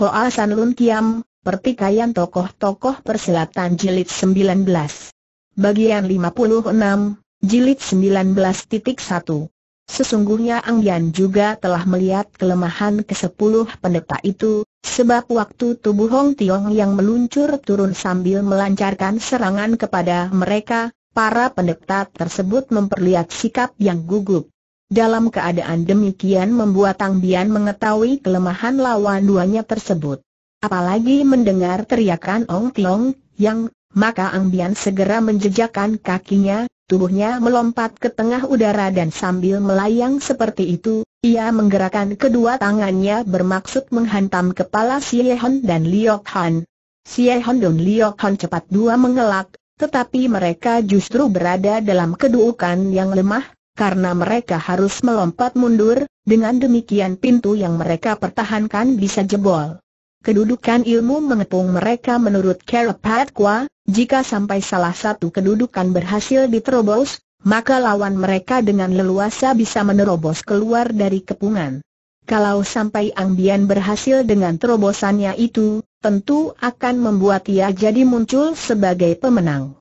Hoa San Lun Kiam, Pertikaian Tokoh-Tokoh Persilatan Jilid 19 Bagian 56, Jilid 19.1 Sesungguhnya Ang Yan juga telah melihat kelemahan ke-10 pendeta itu, sebab waktu tubuh Hong Tiong yang meluncur turun sambil melancarkan serangan kepada mereka, para pendeta tersebut memperlihat sikap yang gugup. Dalam keadaan demikian membuat Tang Bian mengetahui kelemahan lawan duanya tersebut. Apalagi mendengar teriakan Ong Tiong, yang, maka Ang Bian segera menjejakkan kakinya, tubuhnya melompat ke tengah udara dan sambil melayang seperti itu, ia menggerakkan kedua tangannya bermaksud menghantam kepala Xie Hon dan Liok Han. Xie Hon dan Liok Han cepat dua mengelak, tetapi mereka justru berada dalam kedudukan yang lemah, karena mereka harus melompat mundur, dengan demikian pintu yang mereka pertahankan bisa jebol. Kedudukan ilmu mengepung mereka menurut Kerapat Kwa, jika sampai salah satu kedudukan berhasil diterobos, maka lawan mereka dengan leluasa bisa menerobos keluar dari kepungan. Kalau sampai Ang berhasil dengan terobosannya itu, tentu akan membuat ia jadi muncul sebagai pemenang.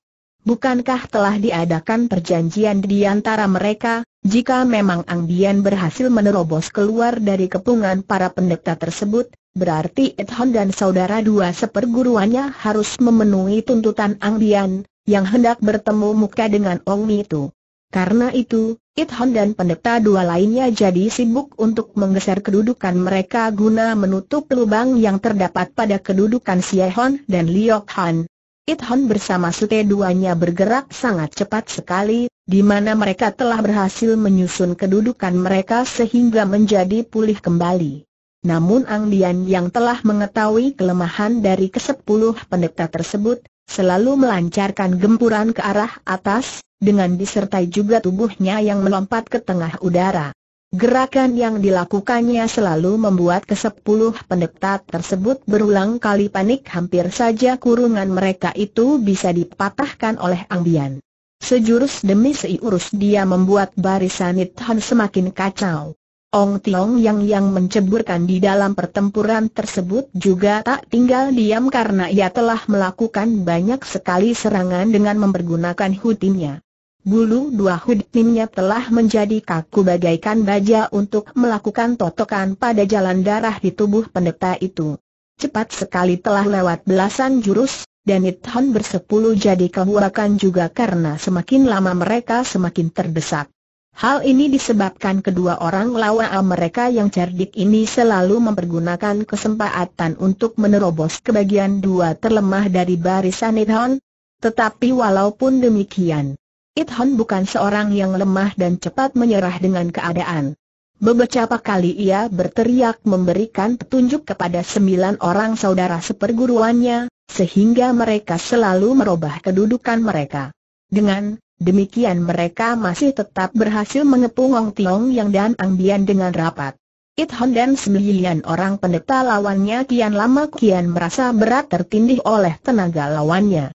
Bukankah telah diadakan perjanjian di antara mereka, jika memang Ang Dian berhasil menerobos keluar dari kepungan para pendekta tersebut, berarti Ethon dan saudara dua seperguruannya harus memenuhi tuntutan Ang Dian, yang hendak bertemu muka dengan Ong Mi itu. Karena itu, Ithon dan pendeta dua lainnya jadi sibuk untuk menggeser kedudukan mereka guna menutup lubang yang terdapat pada kedudukan Siehon dan Liok Han. It bersama Sute duanya bergerak sangat cepat sekali, di mana mereka telah berhasil menyusun kedudukan mereka sehingga menjadi pulih kembali. Namun Ang Dian yang telah mengetahui kelemahan dari kesepuluh pendeta tersebut, selalu melancarkan gempuran ke arah atas, dengan disertai juga tubuhnya yang melompat ke tengah udara. Gerakan yang dilakukannya selalu membuat kesepuluh pendekta tersebut berulang kali panik hampir saja kurungan mereka itu bisa dipatahkan oleh ambian. Sejurus demi seurus dia membuat barisan Han semakin kacau. Ong Tiong Yang yang menceburkan di dalam pertempuran tersebut juga tak tinggal diam karena ia telah melakukan banyak sekali serangan dengan mempergunakan hutinya bulu dua hudimnya telah menjadi kaku bagaikan baja untuk melakukan totokan pada jalan darah di tubuh pendeta itu. Cepat sekali telah lewat belasan jurus, dan Nithon bersepuluh jadi kehuakan juga karena semakin lama mereka semakin terdesak. Hal ini disebabkan kedua orang lawa mereka yang cerdik ini selalu mempergunakan kesempatan untuk menerobos ke bagian dua terlemah dari barisan Nidhon. Tetapi walaupun demikian, It Hon bukan seorang yang lemah dan cepat menyerah dengan keadaan. Beberapa kali ia berteriak memberikan petunjuk kepada sembilan orang saudara seperguruannya, sehingga mereka selalu merubah kedudukan mereka. Dengan demikian mereka masih tetap berhasil mengepung Ong Tiong Yang dan Ang Bian dengan rapat. It Hon dan sembilan orang pendeta lawannya kian lama kian merasa berat tertindih oleh tenaga lawannya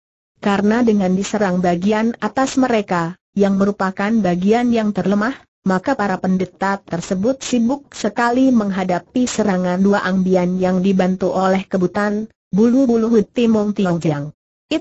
karena dengan diserang bagian atas mereka, yang merupakan bagian yang terlemah, maka para pendeta tersebut sibuk sekali menghadapi serangan dua angbian yang dibantu oleh kebutan, bulu-bulu Hut Timong It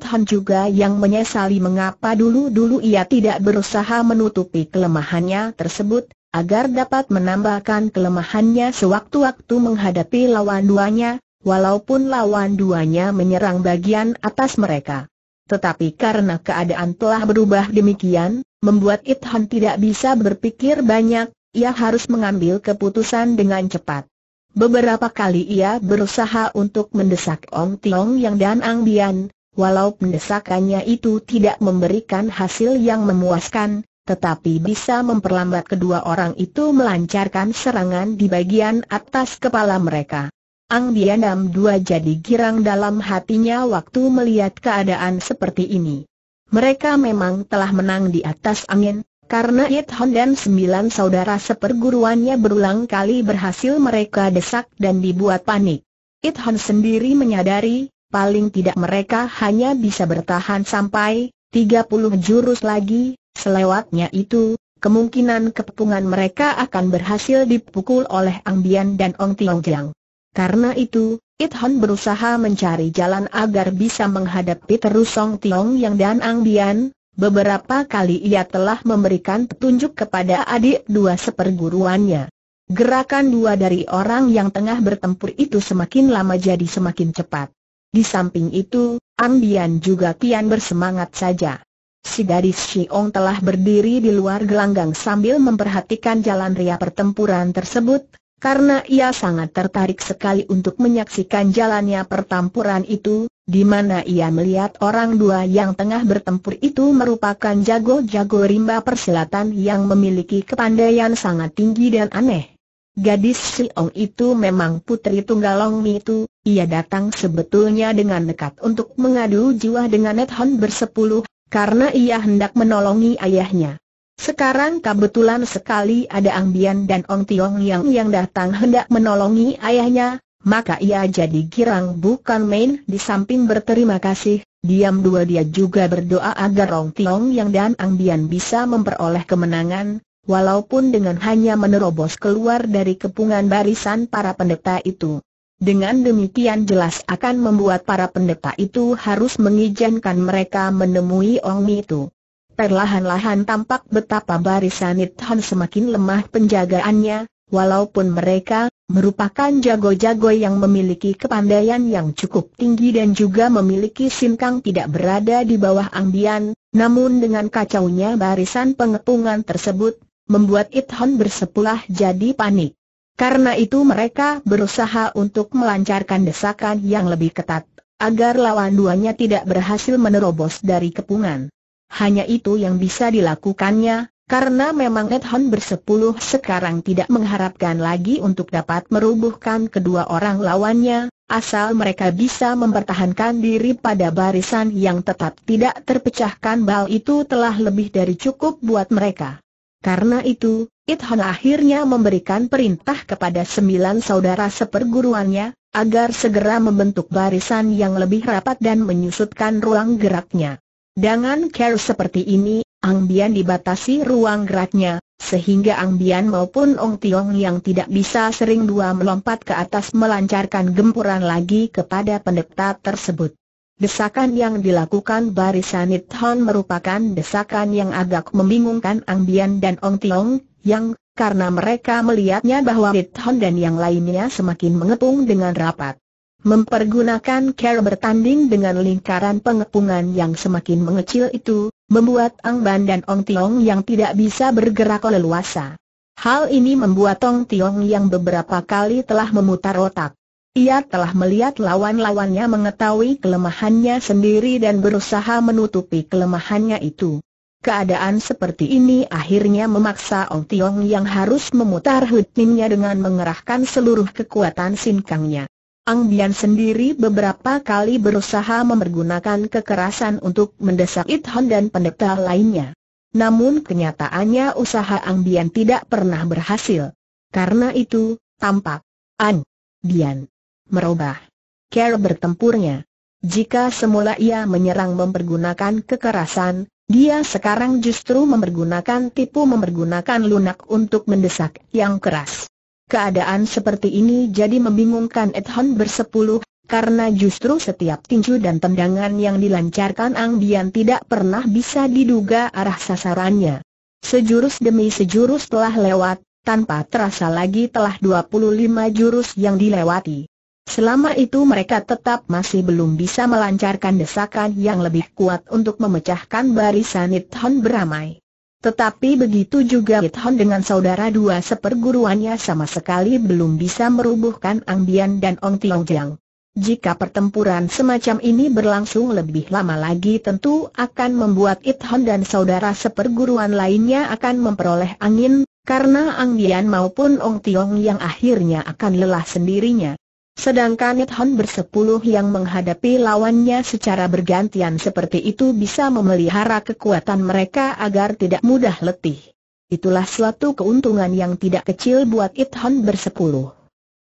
Ithan juga yang menyesali mengapa dulu-dulu ia tidak berusaha menutupi kelemahannya tersebut, agar dapat menambahkan kelemahannya sewaktu-waktu menghadapi lawan duanya, walaupun lawan duanya menyerang bagian atas mereka. Tetapi karena keadaan telah berubah demikian, membuat Ithan tidak bisa berpikir banyak, ia harus mengambil keputusan dengan cepat. Beberapa kali ia berusaha untuk mendesak Ong Tiong Yang dan Ang Bian, walau pendesakannya itu tidak memberikan hasil yang memuaskan, tetapi bisa memperlambat kedua orang itu melancarkan serangan di bagian atas kepala mereka. Ang Dianam dua jadi girang dalam hatinya waktu melihat keadaan seperti ini. Mereka memang telah menang di atas angin, karena Yit Hon dan sembilan saudara seperguruannya berulang kali berhasil mereka desak dan dibuat panik. Yit Hon sendiri menyadari, paling tidak mereka hanya bisa bertahan sampai 30 jurus lagi, selewatnya itu, kemungkinan kepungan mereka akan berhasil dipukul oleh Ang Bian dan Ong Tiong Jiang. Karena itu, It Han berusaha mencari jalan agar bisa menghadapi terus Song Tiong Yang dan Ang Bian. Beberapa kali ia telah memberikan petunjuk kepada adik dua seperguruannya. Gerakan dua dari orang yang tengah bertempur itu semakin lama jadi semakin cepat. Di samping itu, Ang Bian juga kian bersemangat saja. Si gadis Xiong telah berdiri di luar gelanggang sambil memperhatikan jalan ria pertempuran tersebut, karena ia sangat tertarik sekali untuk menyaksikan jalannya pertempuran itu, di mana ia melihat orang dua yang tengah bertempur itu merupakan jago-jago rimba persilatan yang memiliki kepandaian sangat tinggi dan aneh. Gadis Si Ong itu memang putri tunggal Long Mi itu, ia datang sebetulnya dengan nekat untuk mengadu jiwa dengan Hon bersepuluh, karena ia hendak menolongi ayahnya. Sekarang kebetulan sekali ada Angbian dan Ong Tiong yang yang datang hendak menolongi ayahnya, maka ia jadi girang bukan main di samping berterima kasih. Diam dua dia juga berdoa agar Ong Tiong yang dan Angbian bisa memperoleh kemenangan, walaupun dengan hanya menerobos keluar dari kepungan barisan para pendeta itu. Dengan demikian jelas akan membuat para pendeta itu harus mengizinkan mereka menemui Ong Mi itu perlahan-lahan tampak betapa barisan Nithan semakin lemah penjagaannya, walaupun mereka merupakan jago-jago yang memiliki kepandaian yang cukup tinggi dan juga memiliki sinkang tidak berada di bawah ambian, namun dengan kacaunya barisan pengepungan tersebut, membuat Ithon bersepulah jadi panik. Karena itu mereka berusaha untuk melancarkan desakan yang lebih ketat, agar lawan duanya tidak berhasil menerobos dari kepungan hanya itu yang bisa dilakukannya, karena memang Ed Hon bersepuluh sekarang tidak mengharapkan lagi untuk dapat merubuhkan kedua orang lawannya, asal mereka bisa mempertahankan diri pada barisan yang tetap tidak terpecahkan bal itu telah lebih dari cukup buat mereka. Karena itu, Ed Hon akhirnya memberikan perintah kepada sembilan saudara seperguruannya, agar segera membentuk barisan yang lebih rapat dan menyusutkan ruang geraknya. Dengan care seperti ini, Ang Bian dibatasi ruang geraknya, sehingga Ang Bian maupun Ong Tiong yang tidak bisa sering dua melompat ke atas melancarkan gempuran lagi kepada pendeta tersebut. Desakan yang dilakukan Barisanit Hon merupakan desakan yang agak membingungkan Ang Bian dan Ong Tiong, yang, karena mereka melihatnya bahwa Nithon dan yang lainnya semakin mengepung dengan rapat. Mempergunakan cara bertanding dengan lingkaran pengepungan yang semakin mengecil itu, membuat Ang Ban dan Ong Tiong yang tidak bisa bergerak leluasa. Hal ini membuat Ong Tiong yang beberapa kali telah memutar otak. Ia telah melihat lawan-lawannya mengetahui kelemahannya sendiri dan berusaha menutupi kelemahannya itu. Keadaan seperti ini akhirnya memaksa Ong Tiong yang harus memutar hutminnya dengan mengerahkan seluruh kekuatan sinkangnya. Ang Bian sendiri beberapa kali berusaha mempergunakan kekerasan untuk mendesak It Han dan pendeta lainnya. Namun kenyataannya usaha Ang Bian tidak pernah berhasil. Karena itu, tampak An Bian merubah cara bertempurnya. Jika semula ia menyerang mempergunakan kekerasan, dia sekarang justru mempergunakan tipu mempergunakan lunak untuk mendesak yang keras. Keadaan seperti ini jadi membingungkan Ethon bersepuluh, karena justru setiap tinju dan tendangan yang dilancarkan Ang Dian tidak pernah bisa diduga arah sasarannya. Sejurus demi sejurus telah lewat, tanpa terasa lagi telah 25 jurus yang dilewati. Selama itu mereka tetap masih belum bisa melancarkan desakan yang lebih kuat untuk memecahkan barisan Ithon beramai. Tetapi begitu juga Hon dengan saudara dua seperguruannya sama sekali belum bisa merubuhkan Ang Bian dan Ong Tiong Jiang. Jika pertempuran semacam ini berlangsung lebih lama lagi tentu akan membuat Ithon dan saudara seperguruan lainnya akan memperoleh angin, karena Ang Bian maupun Ong Tiong yang akhirnya akan lelah sendirinya. Sedangkan Nithon bersepuluh yang menghadapi lawannya secara bergantian seperti itu bisa memelihara kekuatan mereka agar tidak mudah letih. Itulah suatu keuntungan yang tidak kecil buat Ithon bersepuluh.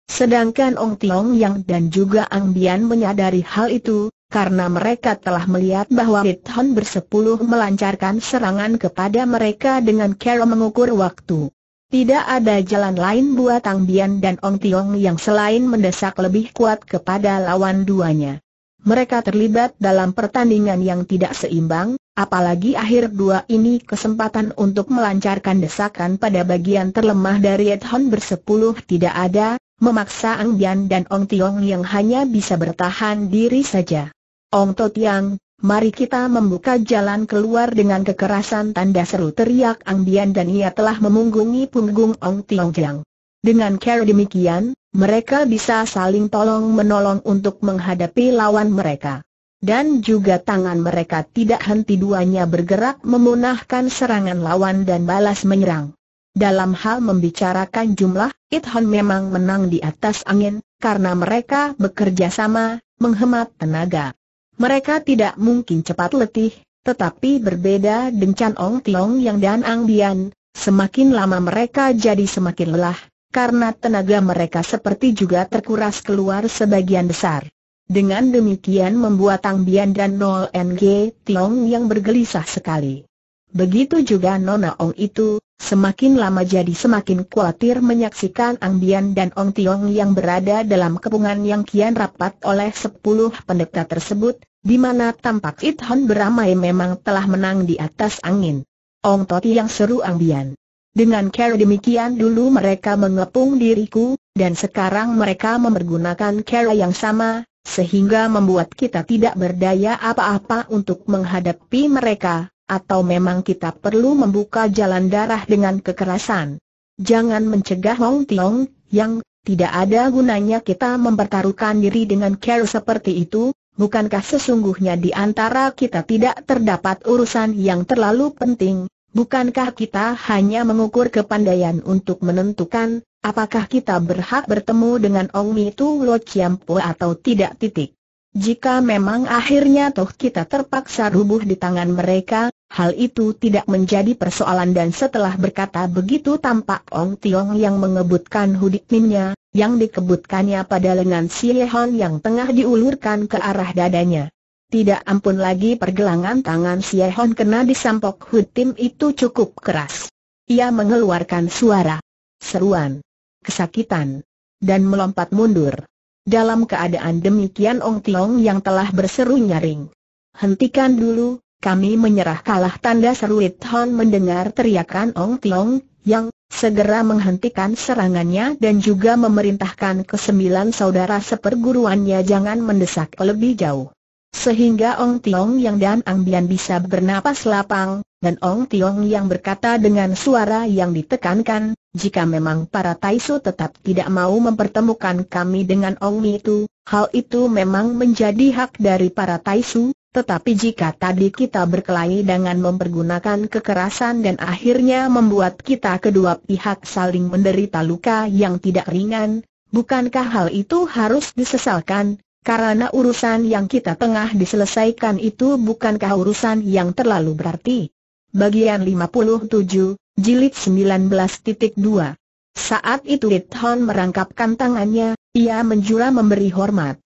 Sedangkan Ong Tiong Yang dan juga Ang Bian menyadari hal itu, karena mereka telah melihat bahwa Ithon bersepuluh melancarkan serangan kepada mereka dengan cara mengukur waktu. Tidak ada jalan lain buat Tang Bian dan Ong Tiong yang selain mendesak lebih kuat kepada lawan duanya. Mereka terlibat dalam pertandingan yang tidak seimbang, apalagi akhir dua ini kesempatan untuk melancarkan desakan pada bagian terlemah dari Edhon bersepuluh tidak ada, memaksa Ang Bian dan Ong Tiong yang hanya bisa bertahan diri saja. Ong Totiang, Mari kita membuka jalan keluar dengan kekerasan tanda seru teriak Ang Bian dan ia telah memunggungi punggung Ong Tiong Jiang. Dengan cara demikian, mereka bisa saling tolong menolong untuk menghadapi lawan mereka. Dan juga tangan mereka tidak henti duanya bergerak memunahkan serangan lawan dan balas menyerang. Dalam hal membicarakan jumlah, It Hon memang menang di atas angin, karena mereka bekerja sama, menghemat tenaga. Mereka tidak mungkin cepat letih, tetapi berbeda dengan Ong Tiong Yang dan Ang Bian, semakin lama mereka jadi semakin lelah, karena tenaga mereka seperti juga terkuras keluar sebagian besar. Dengan demikian membuat Ang Bian dan Nol NG Tiong Yang bergelisah sekali. Begitu juga Nona Ong itu, semakin lama jadi semakin khawatir menyaksikan Ang Bian dan Ong Tiong yang berada dalam kepungan yang kian rapat oleh sepuluh pendeta tersebut, di mana tampak It Hon beramai memang telah menang di atas angin. Ong Toti yang seru Ang Bian. Dengan cara demikian dulu mereka mengepung diriku, dan sekarang mereka mempergunakan cara yang sama, sehingga membuat kita tidak berdaya apa-apa untuk menghadapi mereka, atau memang kita perlu membuka jalan darah dengan kekerasan. Jangan mencegah Hong Tiong, yang tidak ada gunanya kita mempertaruhkan diri dengan care seperti itu, bukankah sesungguhnya di antara kita tidak terdapat urusan yang terlalu penting, bukankah kita hanya mengukur kepandaian untuk menentukan, apakah kita berhak bertemu dengan Ong Mi Tu Lo Po atau tidak titik. Jika memang akhirnya toh kita terpaksa rubuh di tangan mereka, Hal itu tidak menjadi persoalan dan setelah berkata begitu tampak Ong Tiong yang mengebutkan hudik minnya, yang dikebutkannya pada lengan si Hon yang tengah diulurkan ke arah dadanya. Tidak ampun lagi pergelangan tangan si Hon kena disampok tim itu cukup keras. Ia mengeluarkan suara, seruan, kesakitan, dan melompat mundur. Dalam keadaan demikian Ong Tiong yang telah berseru nyaring. Hentikan dulu, kami menyerah kalah tanda seru Hon mendengar teriakan Ong Tiong, yang segera menghentikan serangannya dan juga memerintahkan kesembilan saudara seperguruannya jangan mendesak lebih jauh. Sehingga Ong Tiong Yang dan Ang Bian bisa bernapas lapang, dan Ong Tiong Yang berkata dengan suara yang ditekankan, jika memang para Taisu tetap tidak mau mempertemukan kami dengan Ong Mi itu, hal itu memang menjadi hak dari para Taisu, tetapi jika tadi kita berkelahi dengan mempergunakan kekerasan dan akhirnya membuat kita kedua pihak saling menderita luka yang tidak ringan, bukankah hal itu harus disesalkan? Karena urusan yang kita tengah diselesaikan itu bukankah urusan yang terlalu berarti? Bagian 57, Jilid 19.2 Saat itu Lithon merangkapkan tangannya, ia menjura memberi hormat.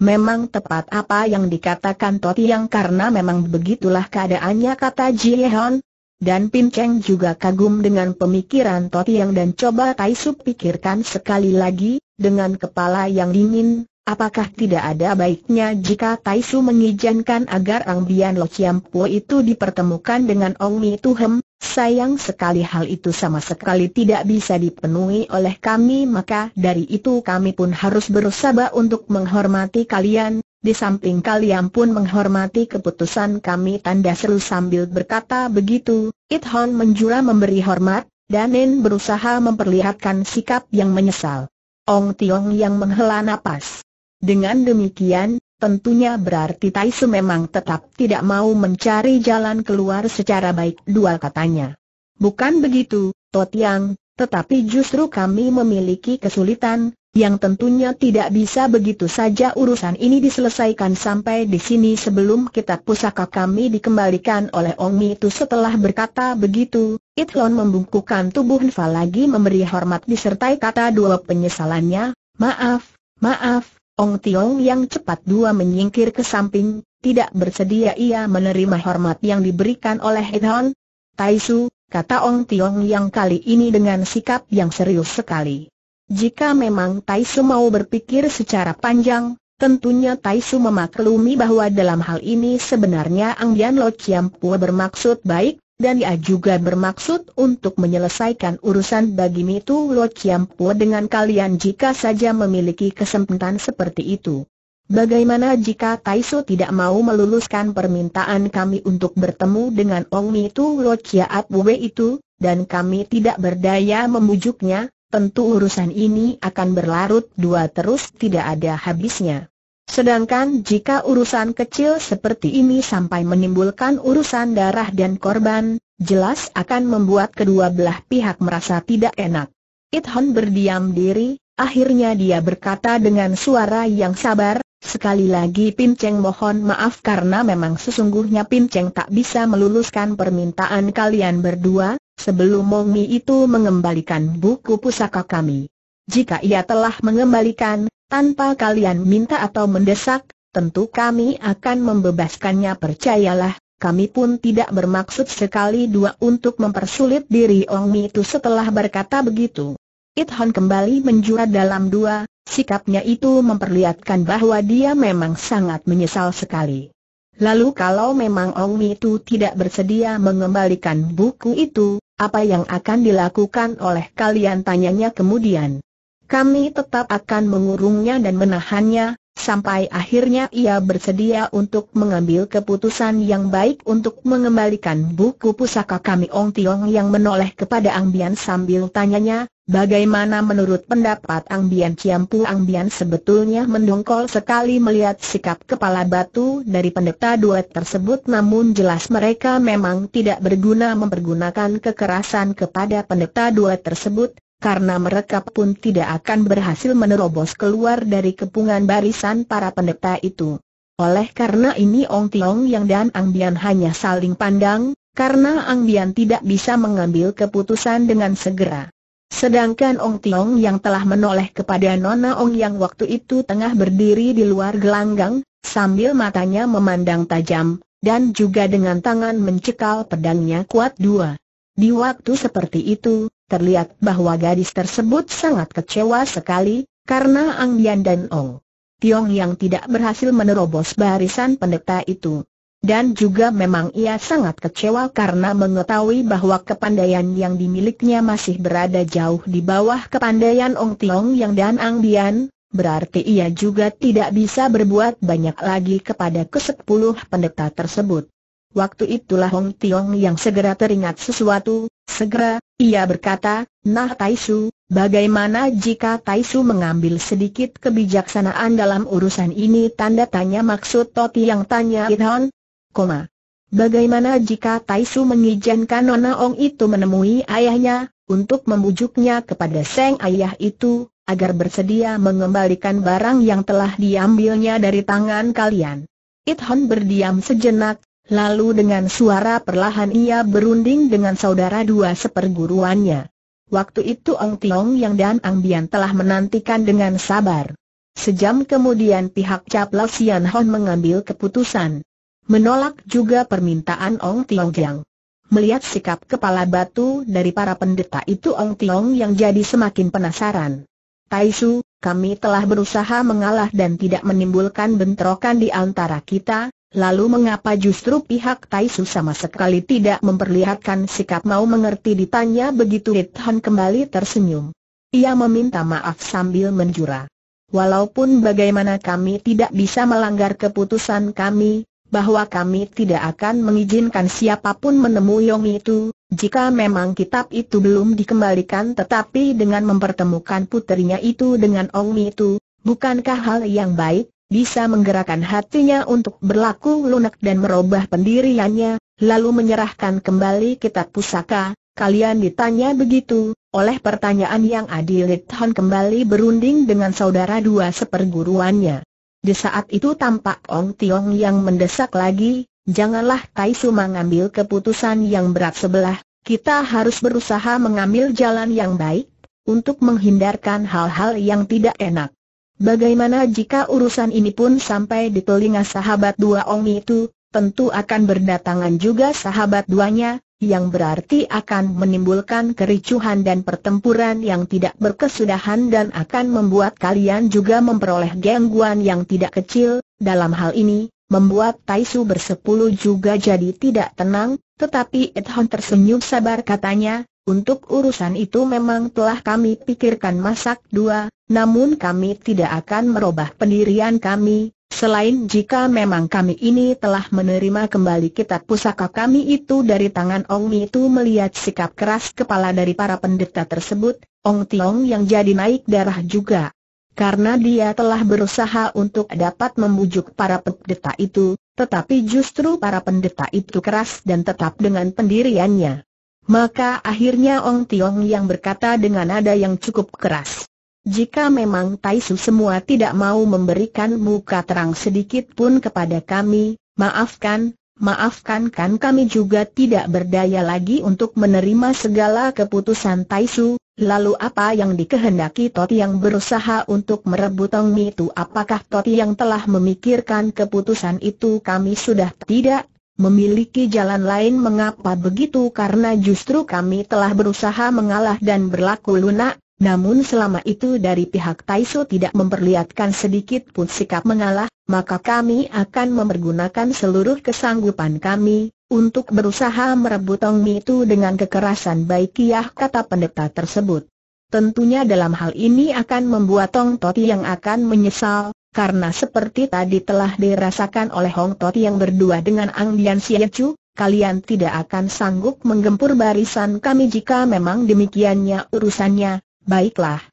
Memang tepat apa yang dikatakan yang karena memang begitulah keadaannya kata Jiehon. Dan Pin Cheng juga kagum dengan pemikiran yang dan coba Tai Su pikirkan sekali lagi, dengan kepala yang dingin, apakah tidak ada baiknya jika Tai Su mengizinkan agar Ang Bian Lo Chiam Po itu dipertemukan dengan Ong Mi Tuhem, Sayang sekali hal itu sama sekali tidak bisa dipenuhi oleh kami maka dari itu kami pun harus berusaha untuk menghormati kalian, di samping kalian pun menghormati keputusan kami tanda seru sambil berkata begitu, It Hon menjura memberi hormat, Danin berusaha memperlihatkan sikap yang menyesal. Ong Tiong yang menghela napas. Dengan demikian, Tentunya berarti Taisu memang tetap tidak mau mencari jalan keluar secara baik dua katanya. Bukan begitu, Totiang, tetapi justru kami memiliki kesulitan, yang tentunya tidak bisa begitu saja urusan ini diselesaikan sampai di sini sebelum kitab pusaka kami dikembalikan oleh Ong itu setelah berkata begitu, Itlon membungkukkan tubuh Nfa lagi memberi hormat disertai kata dua penyesalannya, maaf, maaf, Ong Tiong yang cepat dua menyingkir ke samping, tidak bersedia ia menerima hormat yang diberikan oleh Hidhon. Tai Su, kata Ong Tiong yang kali ini dengan sikap yang serius sekali. Jika memang Tai Su mau berpikir secara panjang, tentunya Tai Su memaklumi bahwa dalam hal ini sebenarnya Ang Dian Lo Chiam Pua bermaksud baik, dan ia juga bermaksud untuk menyelesaikan urusan bagi Mitu Lo Po dengan kalian jika saja memiliki kesempatan seperti itu. Bagaimana jika Taiso tidak mau meluluskan permintaan kami untuk bertemu dengan Ong Mitu Lo Chiat itu, dan kami tidak berdaya memujuknya, tentu urusan ini akan berlarut dua terus tidak ada habisnya. Sedangkan jika urusan kecil seperti ini sampai menimbulkan urusan darah dan korban, jelas akan membuat kedua belah pihak merasa tidak enak. Ithon berdiam diri, akhirnya dia berkata dengan suara yang sabar, Sekali lagi Pim Cheng mohon maaf karena memang sesungguhnya Pim Cheng tak bisa meluluskan permintaan kalian berdua, sebelum Mi itu mengembalikan buku pusaka kami. Jika ia telah mengembalikan, tanpa kalian minta atau mendesak, tentu kami akan membebaskannya percayalah, kami pun tidak bermaksud sekali dua untuk mempersulit diri Ong Mi itu setelah berkata begitu. It Hon kembali menjurat dalam dua, sikapnya itu memperlihatkan bahwa dia memang sangat menyesal sekali. Lalu kalau memang Ong Mi itu tidak bersedia mengembalikan buku itu, apa yang akan dilakukan oleh kalian tanyanya kemudian. Kami tetap akan mengurungnya dan menahannya, sampai akhirnya ia bersedia untuk mengambil keputusan yang baik untuk mengembalikan buku pusaka kami Ong Tiong yang menoleh kepada Ang Bian sambil tanyanya, bagaimana menurut pendapat Ang Bian Ciampu Ang Bian sebetulnya mendongkol sekali melihat sikap kepala batu dari pendeta duet tersebut namun jelas mereka memang tidak berguna mempergunakan kekerasan kepada pendeta duet tersebut, karena mereka pun tidak akan berhasil menerobos keluar dari kepungan barisan para pendeta itu. Oleh karena ini Ong Tiong Yang dan Ang Bian hanya saling pandang, karena Ang Bian tidak bisa mengambil keputusan dengan segera. Sedangkan Ong Tiong Yang telah menoleh kepada Nona Ong Yang waktu itu tengah berdiri di luar gelanggang, sambil matanya memandang tajam, dan juga dengan tangan mencekal pedangnya kuat dua. Di waktu seperti itu, terlihat bahwa gadis tersebut sangat kecewa sekali, karena Ang Dian dan Ong Tiong yang tidak berhasil menerobos barisan pendeta itu. Dan juga memang ia sangat kecewa karena mengetahui bahwa kepandaian yang dimilikinya masih berada jauh di bawah kepandaian Ong Tiong yang dan Ang Dian, berarti ia juga tidak bisa berbuat banyak lagi kepada kesepuluh pendeta tersebut. Waktu itulah Hong Tiong yang segera teringat sesuatu, segera, ia berkata, Nah Taisu, bagaimana jika Taisu mengambil sedikit kebijaksanaan dalam urusan ini tanda tanya maksud Toti yang tanya Ithon? Koma. Bagaimana jika Taisu mengizinkan Nona Ong itu menemui ayahnya, untuk membujuknya kepada Seng ayah itu, agar bersedia mengembalikan barang yang telah diambilnya dari tangan kalian? Ithon berdiam sejenak, Lalu dengan suara perlahan ia berunding dengan saudara dua seperguruannya. Waktu itu Ong Tiong Yang dan Ang Bian telah menantikan dengan sabar. Sejam kemudian pihak Lau Sian Hon mengambil keputusan. Menolak juga permintaan Ong Tiong Yang. Melihat sikap kepala batu dari para pendeta itu Ong Tiong Yang jadi semakin penasaran. Tai Su, kami telah berusaha mengalah dan tidak menimbulkan bentrokan di antara kita, Lalu mengapa justru pihak Taisu sama sekali tidak memperlihatkan sikap mau mengerti ditanya begitu han kembali tersenyum. Ia meminta maaf sambil menjura. Walaupun bagaimana kami tidak bisa melanggar keputusan kami, bahwa kami tidak akan mengizinkan siapapun menemui Yong itu, jika memang kitab itu belum dikembalikan tetapi dengan mempertemukan putrinya itu dengan Ong itu, bukankah hal yang baik? bisa menggerakkan hatinya untuk berlaku lunak dan merubah pendiriannya, lalu menyerahkan kembali kitab pusaka, kalian ditanya begitu, oleh pertanyaan yang adil Tan kembali berunding dengan saudara dua seperguruannya. Di saat itu tampak Ong Tiong yang mendesak lagi, janganlah Tai Su mengambil keputusan yang berat sebelah, kita harus berusaha mengambil jalan yang baik, untuk menghindarkan hal-hal yang tidak enak. Bagaimana jika urusan ini pun sampai di telinga sahabat dua Ong itu, tentu akan berdatangan juga sahabat duanya, yang berarti akan menimbulkan kericuhan dan pertempuran yang tidak berkesudahan dan akan membuat kalian juga memperoleh gangguan yang tidak kecil, dalam hal ini, membuat Taisu bersepuluh juga jadi tidak tenang, tetapi Edhon tersenyum sabar katanya, untuk urusan itu memang telah kami pikirkan masak dua, namun kami tidak akan merubah pendirian kami, selain jika memang kami ini telah menerima kembali kitab pusaka kami itu dari tangan Ong Mi itu melihat sikap keras kepala dari para pendeta tersebut, Ong Tiong yang jadi naik darah juga. Karena dia telah berusaha untuk dapat membujuk para pendeta itu, tetapi justru para pendeta itu keras dan tetap dengan pendiriannya. Maka akhirnya Ong Tiong yang berkata dengan nada yang cukup keras. Jika memang Taisu semua tidak mau memberikan muka terang sedikit pun kepada kami, maafkan, maafkan kan kami juga tidak berdaya lagi untuk menerima segala keputusan Taisu, lalu apa yang dikehendaki Toti yang berusaha untuk merebut Ong itu apakah Toti yang telah memikirkan keputusan itu kami sudah tidak memiliki jalan lain mengapa begitu karena justru kami telah berusaha mengalah dan berlaku lunak, namun selama itu dari pihak Taiso tidak memperlihatkan sedikit pun sikap mengalah, maka kami akan mempergunakan seluruh kesanggupan kami, untuk berusaha merebut Tong Mi itu dengan kekerasan baik kiah kata pendeta tersebut. Tentunya dalam hal ini akan membuat Tong Toti yang akan menyesal, karena seperti tadi telah dirasakan oleh Hong Tot yang berdua dengan Ang Dian Chu, kalian tidak akan sanggup menggempur barisan kami jika memang demikiannya urusannya, baiklah.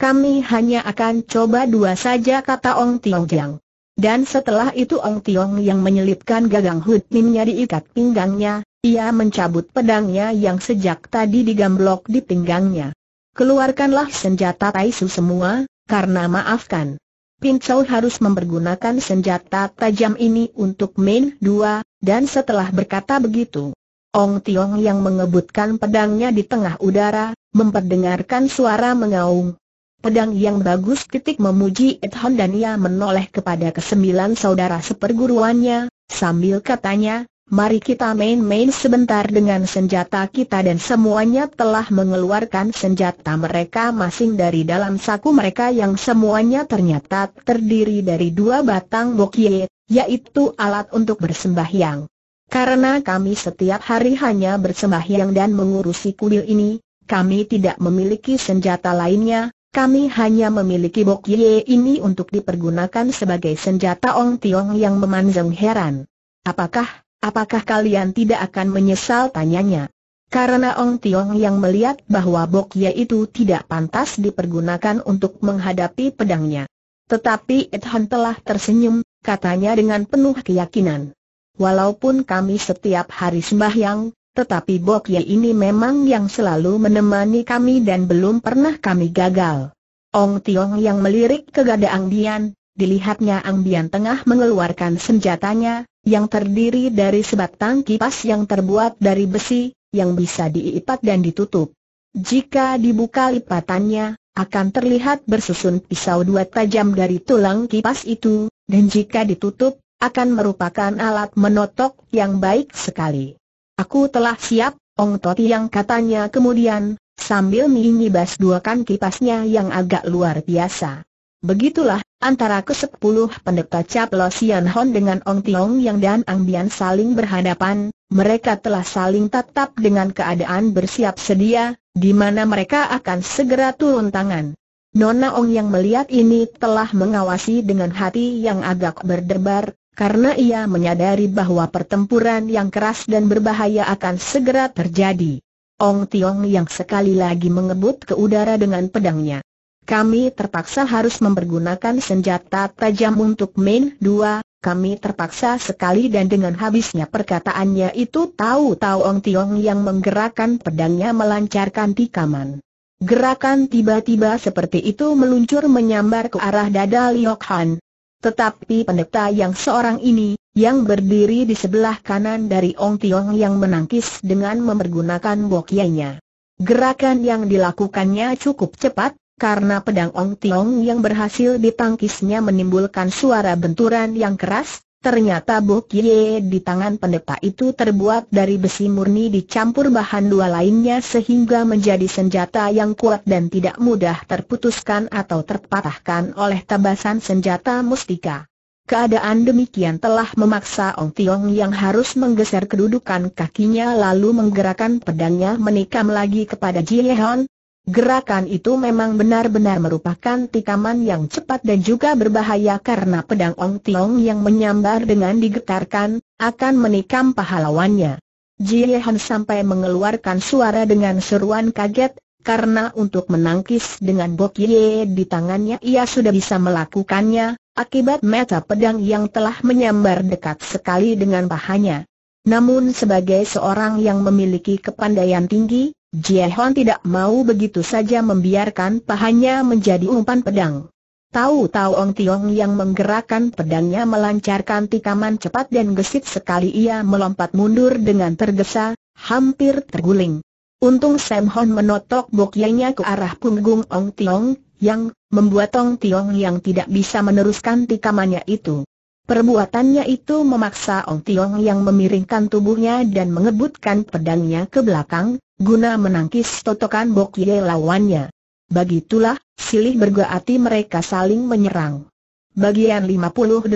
Kami hanya akan coba dua saja kata Ong Tiong Jiang. Dan setelah itu Ong Tiong yang menyelipkan gagang Hud Mimnya diikat pinggangnya, ia mencabut pedangnya yang sejak tadi digamblok di pinggangnya. Keluarkanlah senjata Taisu semua, karena maafkan. Pincau harus mempergunakan senjata tajam ini untuk main dua, dan setelah berkata begitu, Ong Tiong yang mengebutkan pedangnya di tengah udara, memperdengarkan suara mengaung. Pedang yang bagus titik memuji Hon dan ia menoleh kepada kesembilan saudara seperguruannya, sambil katanya, mari kita main-main sebentar dengan senjata kita dan semuanya telah mengeluarkan senjata mereka masing dari dalam saku mereka yang semuanya ternyata terdiri dari dua batang bokye, yaitu alat untuk bersembahyang. Karena kami setiap hari hanya bersembahyang dan mengurusi kuil ini, kami tidak memiliki senjata lainnya, kami hanya memiliki bok ini untuk dipergunakan sebagai senjata Ong Tiong yang memanjang heran. Apakah Apakah kalian tidak akan menyesal tanyanya? Karena Ong Tiong yang melihat bahwa bok itu tidak pantas dipergunakan untuk menghadapi pedangnya. Tetapi Ethan telah tersenyum, katanya dengan penuh keyakinan. Walaupun kami setiap hari sembahyang, tetapi bok y ini memang yang selalu menemani kami dan belum pernah kami gagal. Ong Tiong yang melirik ke gada Ang Bian, dilihatnya Ang Bian tengah mengeluarkan senjatanya, yang terdiri dari sebatang kipas yang terbuat dari besi, yang bisa diipat dan ditutup. Jika dibuka lipatannya, akan terlihat bersusun pisau dua tajam dari tulang kipas itu, dan jika ditutup, akan merupakan alat menotok yang baik sekali. Aku telah siap, Ong Toti yang katanya kemudian, sambil mengibas duakan kipasnya yang agak luar biasa. Begitulah, antara kesepuluh pendeta Lo Sian Hon dengan Ong Tiong Yang dan Ang Bian saling berhadapan, mereka telah saling tatap dengan keadaan bersiap sedia, di mana mereka akan segera turun tangan. Nona Ong yang melihat ini telah mengawasi dengan hati yang agak berdebar, karena ia menyadari bahwa pertempuran yang keras dan berbahaya akan segera terjadi. Ong Tiong yang sekali lagi mengebut ke udara dengan pedangnya. Kami terpaksa harus mempergunakan senjata tajam untuk main dua, kami terpaksa sekali dan dengan habisnya perkataannya itu tahu-tahu Ong Tiong yang menggerakkan pedangnya melancarkan tikaman. Gerakan tiba-tiba seperti itu meluncur menyambar ke arah dada Liok Han. Tetapi pendeta yang seorang ini, yang berdiri di sebelah kanan dari Ong Tiong yang menangkis dengan mempergunakan bokianya. Gerakan yang dilakukannya cukup cepat, karena pedang Ong Tiong yang berhasil ditangkisnya menimbulkan suara benturan yang keras, ternyata Ye di tangan pendeta itu terbuat dari besi murni dicampur bahan dua lainnya sehingga menjadi senjata yang kuat dan tidak mudah terputuskan atau terpatahkan oleh tebasan senjata mustika. Keadaan demikian telah memaksa Ong Tiong yang harus menggeser kedudukan kakinya lalu menggerakkan pedangnya menikam lagi kepada Ye Hon, Gerakan itu memang benar-benar merupakan tikaman yang cepat dan juga berbahaya karena pedang Ong Tiong yang menyambar dengan digetarkan, akan menikam pahlawannya. Jiehan sampai mengeluarkan suara dengan seruan kaget, karena untuk menangkis dengan Bok Ye di tangannya ia sudah bisa melakukannya, akibat meta pedang yang telah menyambar dekat sekali dengan pahanya. Namun sebagai seorang yang memiliki kepandaian tinggi, Jiehon tidak mau begitu saja membiarkan pahanya menjadi umpan pedang. Tahu-tahu Ong Tiong yang menggerakkan pedangnya melancarkan tikaman cepat dan gesit sekali ia melompat mundur dengan tergesa, hampir terguling. Untung Sam Hon menotok bokyanya ke arah punggung Ong Tiong, yang membuat Ong Tiong yang tidak bisa meneruskan tikamannya itu. Perbuatannya itu memaksa Ong Tiong yang memiringkan tubuhnya dan mengebutkan pedangnya ke belakang, guna menangkis totokan Bok Ye lawannya. Begitulah, silih bergaati mereka saling menyerang. Bagian 58,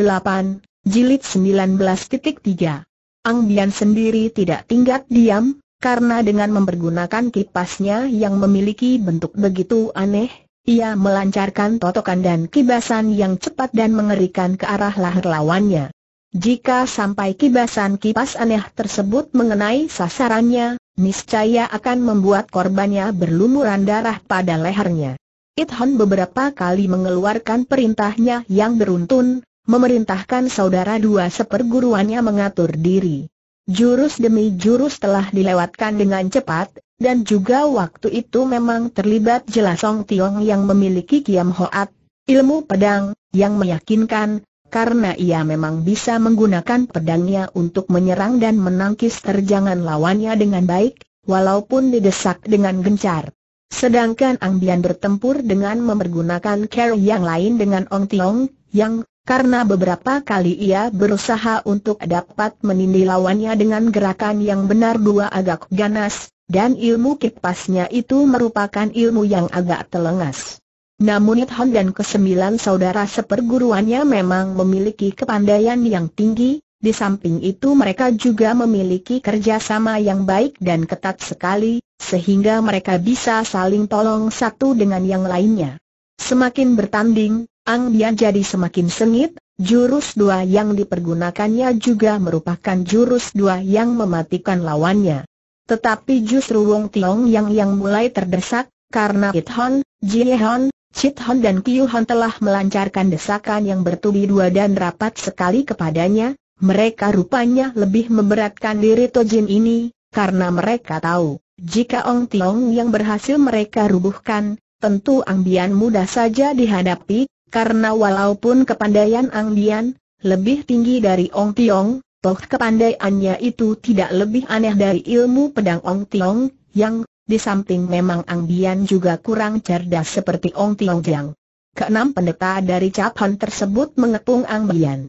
Jilid 19.3 Ang Bian sendiri tidak tinggal diam, karena dengan mempergunakan kipasnya yang memiliki bentuk begitu aneh, ia melancarkan totokan dan kibasan yang cepat dan mengerikan ke arah lahir lawannya. Jika sampai kibasan kipas aneh tersebut mengenai sasarannya, niscaya akan membuat korbannya berlumuran darah pada lehernya. Ithon beberapa kali mengeluarkan perintahnya yang beruntun, memerintahkan saudara dua seperguruannya mengatur diri. Jurus demi jurus telah dilewatkan dengan cepat, dan juga waktu itu memang terlibat jelas Song Tiong yang memiliki Kiam Hoat, ilmu pedang, yang meyakinkan, karena ia memang bisa menggunakan pedangnya untuk menyerang dan menangkis terjangan lawannya dengan baik, walaupun didesak dengan gencar. Sedangkan Ang Bian bertempur dengan memergunakan care yang lain dengan Ong Tiong, yang, karena beberapa kali ia berusaha untuk dapat menindih lawannya dengan gerakan yang benar dua agak ganas, dan ilmu kipasnya itu merupakan ilmu yang agak telengas. Namun Han dan kesembilan saudara seperguruannya memang memiliki kepandaian yang tinggi, di samping itu mereka juga memiliki kerjasama yang baik dan ketat sekali, sehingga mereka bisa saling tolong satu dengan yang lainnya. Semakin bertanding, Ang Bian jadi semakin sengit, jurus dua yang dipergunakannya juga merupakan jurus dua yang mematikan lawannya. Tetapi justru Wong Tiong yang yang mulai terdesak, karena It Hon, Jie Hon, Chit Hon dan Kiu Hon telah melancarkan desakan yang bertubi dua dan rapat sekali kepadanya, mereka rupanya lebih memberatkan diri Tojin ini, karena mereka tahu, jika Ong Tiong yang berhasil mereka rubuhkan, tentu Ang Bian mudah saja dihadapi, karena walaupun kepandaian Bian lebih tinggi dari Ong Tiong, toh kepandaiannya itu tidak lebih aneh dari ilmu pedang Ong Tiong, yang di samping memang Ang Bian juga kurang cerdas seperti Ong Tiong Jiang. Keenam pendeta dari Caphan tersebut mengepung Ang Bian.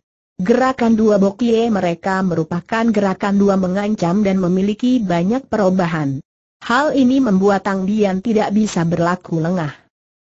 Gerakan dua bokie mereka merupakan gerakan dua mengancam dan memiliki banyak perubahan. Hal ini membuat Ang Bian tidak bisa berlaku lengah.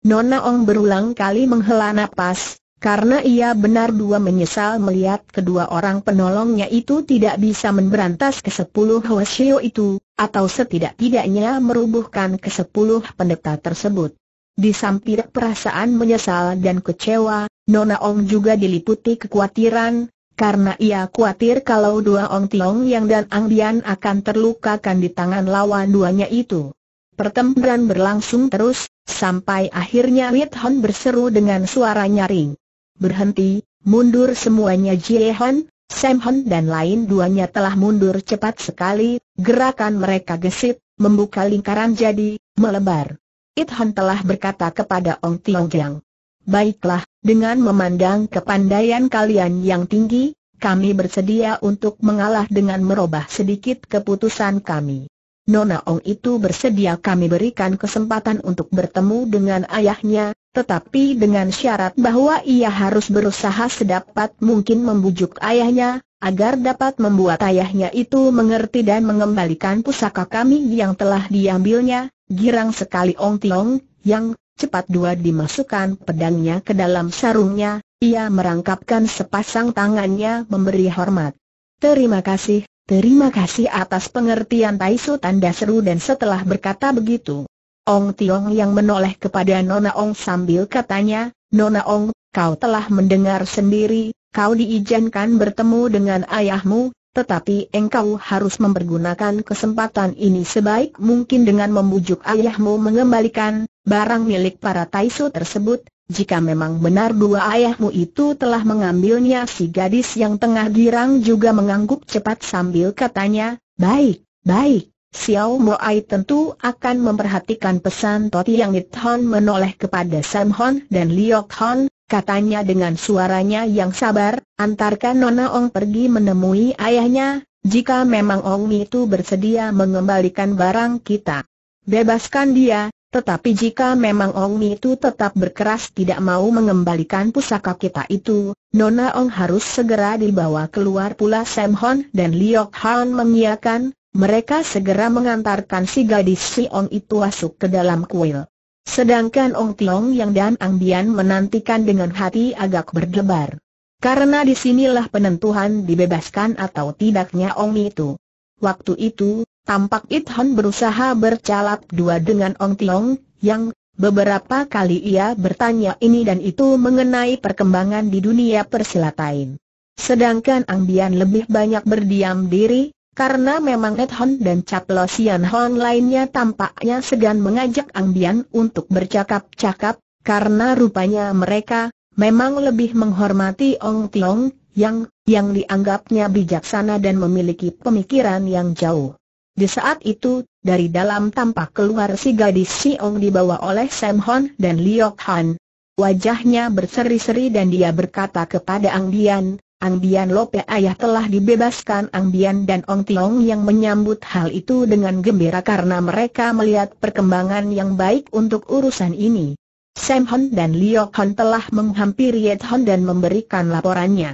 Nona Ong berulang kali menghela nafas, karena ia benar dua menyesal melihat kedua orang penolongnya itu tidak bisa memberantas ke sepuluh Hwasyo itu, atau setidak-tidaknya merubuhkan ke sepuluh pendeta tersebut. Di samping perasaan menyesal dan kecewa, Nona Ong juga diliputi kekhawatiran, karena ia khawatir kalau dua Ong Tiong yang dan Ang Dian akan terlukakan di tangan lawan duanya itu. Pertempuran berlangsung terus, sampai akhirnya Rit Hon berseru dengan suara nyaring. Berhenti, mundur semuanya Jie Hon, Sam dan lain duanya telah mundur cepat sekali, gerakan mereka gesit, membuka lingkaran jadi, melebar. It Hon telah berkata kepada Ong Tiong Giang. Baiklah, dengan memandang kepandaian kalian yang tinggi, kami bersedia untuk mengalah dengan merubah sedikit keputusan kami. Nona Ong itu bersedia kami berikan kesempatan untuk bertemu dengan ayahnya, tetapi dengan syarat bahwa ia harus berusaha sedapat mungkin membujuk ayahnya, agar dapat membuat ayahnya itu mengerti dan mengembalikan pusaka kami yang telah diambilnya, girang sekali Ong Tiong, yang cepat dua dimasukkan pedangnya ke dalam sarungnya, ia merangkapkan sepasang tangannya memberi hormat. Terima kasih, Terima kasih atas pengertian Taiso tanda seru dan setelah berkata begitu. Ong Tiong yang menoleh kepada Nona Ong sambil katanya, Nona Ong, kau telah mendengar sendiri, kau diizinkan bertemu dengan ayahmu, tetapi engkau harus mempergunakan kesempatan ini sebaik mungkin dengan membujuk ayahmu mengembalikan barang milik para Taiso tersebut, jika memang benar dua ayahmu itu telah mengambilnya si gadis yang tengah girang juga mengangguk cepat sambil katanya, baik, baik. Xiao Moai tentu akan memperhatikan pesan Toti yang Hon menoleh kepada Sam Hon dan Liok Hon, katanya dengan suaranya yang sabar, antarkan Nona Ong pergi menemui ayahnya, jika memang Ong itu bersedia mengembalikan barang kita. Bebaskan dia, tetapi jika memang Ong Mi itu tetap berkeras tidak mau mengembalikan pusaka kita itu, Nona Ong harus segera dibawa keluar pula Sam Hon dan Liok Han mengiakan, mereka segera mengantarkan si gadis si Ong itu masuk ke dalam kuil. Sedangkan Ong Tiong Yang dan Ang Bian menantikan dengan hati agak berdebar. Karena disinilah penentuan dibebaskan atau tidaknya Ong Mi itu. Waktu itu, tampak Ithan berusaha bercalap dua dengan Ong Tiong, yang beberapa kali ia bertanya ini dan itu mengenai perkembangan di dunia persilatain. Sedangkan Ang Bian lebih banyak berdiam diri, karena memang Ed dan Caplosian Lo Sian Hon lainnya tampaknya segan mengajak Ang Bian untuk bercakap-cakap, karena rupanya mereka memang lebih menghormati Ong Tiong yang, yang dianggapnya bijaksana dan memiliki pemikiran yang jauh. Di saat itu, dari dalam tampak keluar si gadis Si Ong dibawa oleh Sam Hon dan Liok Han. Wajahnya berseri-seri dan dia berkata kepada Ang Bian, Ang Bian Lope ayah telah dibebaskan Ang Bian dan Ong Tiong yang menyambut hal itu dengan gembira karena mereka melihat perkembangan yang baik untuk urusan ini. Sam Hon dan Liok Hon telah menghampiri Yet Hon dan memberikan laporannya.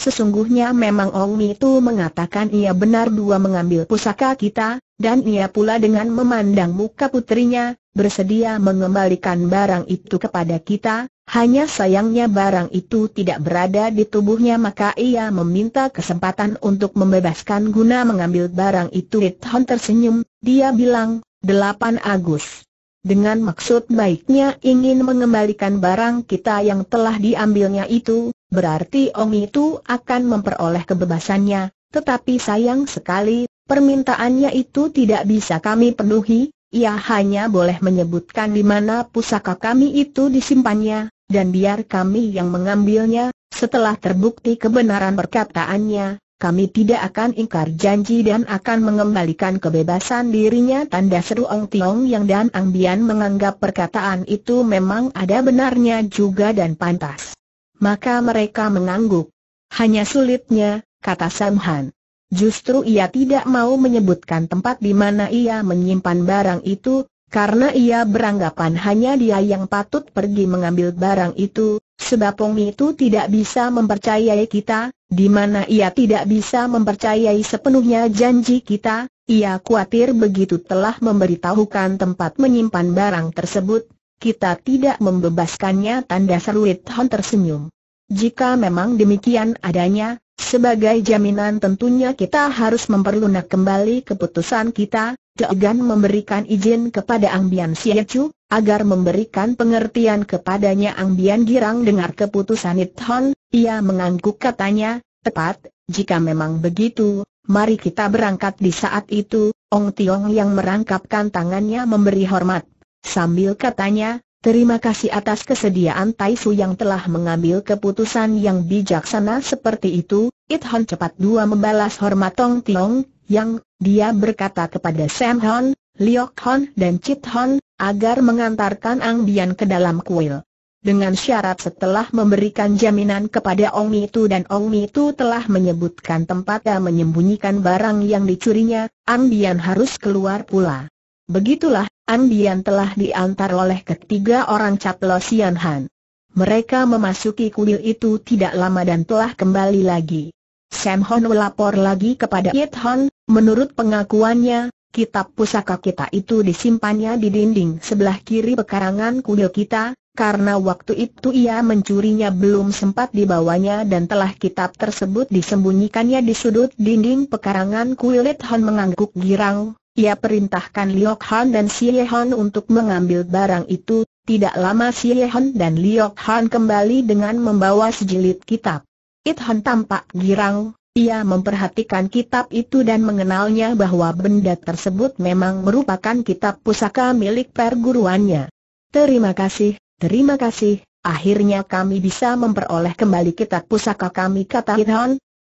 Sesungguhnya memang Ong mi itu mengatakan ia benar dua mengambil pusaka kita, dan ia pula dengan memandang muka putrinya, bersedia mengembalikan barang itu kepada kita, hanya sayangnya barang itu tidak berada di tubuhnya maka ia meminta kesempatan untuk membebaskan guna mengambil barang itu hunter tersenyum, dia bilang, 8 Agus. Dengan maksud baiknya ingin mengembalikan barang kita yang telah diambilnya itu, berarti Ong itu akan memperoleh kebebasannya, tetapi sayang sekali, permintaannya itu tidak bisa kami penuhi, ia hanya boleh menyebutkan di mana pusaka kami itu disimpannya, dan biar kami yang mengambilnya, setelah terbukti kebenaran perkataannya, kami tidak akan ingkar janji dan akan mengembalikan kebebasan dirinya tanda seru Ong Tiong yang dan Ang Bian menganggap perkataan itu memang ada benarnya juga dan pantas maka mereka mengangguk. Hanya sulitnya, kata Samhan. Justru ia tidak mau menyebutkan tempat di mana ia menyimpan barang itu, karena ia beranggapan hanya dia yang patut pergi mengambil barang itu, sebab Pong itu tidak bisa mempercayai kita, di mana ia tidak bisa mempercayai sepenuhnya janji kita, ia khawatir begitu telah memberitahukan tempat menyimpan barang tersebut, kita tidak membebaskannya tanda seru Hon tersenyum. Jika memang demikian adanya, sebagai jaminan tentunya kita harus memperlunak kembali keputusan kita, Degan memberikan izin kepada Angbian siyacu, agar memberikan pengertian kepadanya Angbian Girang dengar keputusan Ithon, ia mengangguk katanya, tepat, jika memang begitu, mari kita berangkat di saat itu, Ong Tiong yang merangkapkan tangannya memberi hormat Sambil katanya, terima kasih atas kesediaan Tai yang telah mengambil keputusan yang bijaksana seperti itu, It Hon cepat dua membalas hormat Tong Tiong, yang, dia berkata kepada Sam Hon, Liok Hon dan Chit Hon, agar mengantarkan Ang Bian ke dalam kuil. Dengan syarat setelah memberikan jaminan kepada Ong Tu dan Ong Tu telah menyebutkan tempat dan menyembunyikan barang yang dicurinya, Ang Bian harus keluar pula. Begitulah, Andian telah diantar oleh ketiga orang caplos Han. Mereka memasuki kuil itu tidak lama dan telah kembali lagi. Sam Hon melapor lagi kepada Yit Hon, menurut pengakuannya, kitab pusaka kita itu disimpannya di dinding sebelah kiri pekarangan kuil kita, karena waktu itu ia mencurinya belum sempat dibawanya dan telah kitab tersebut disembunyikannya di sudut dinding pekarangan kuil Yit Hon mengangguk girang, ia perintahkan Liok Han dan Si Ye Han untuk mengambil barang itu, tidak lama Si Ye Han dan Liok Han kembali dengan membawa sejilid kitab. It Han tampak girang, ia memperhatikan kitab itu dan mengenalnya bahwa benda tersebut memang merupakan kitab pusaka milik perguruannya. Terima kasih, terima kasih, akhirnya kami bisa memperoleh kembali kitab pusaka kami kata It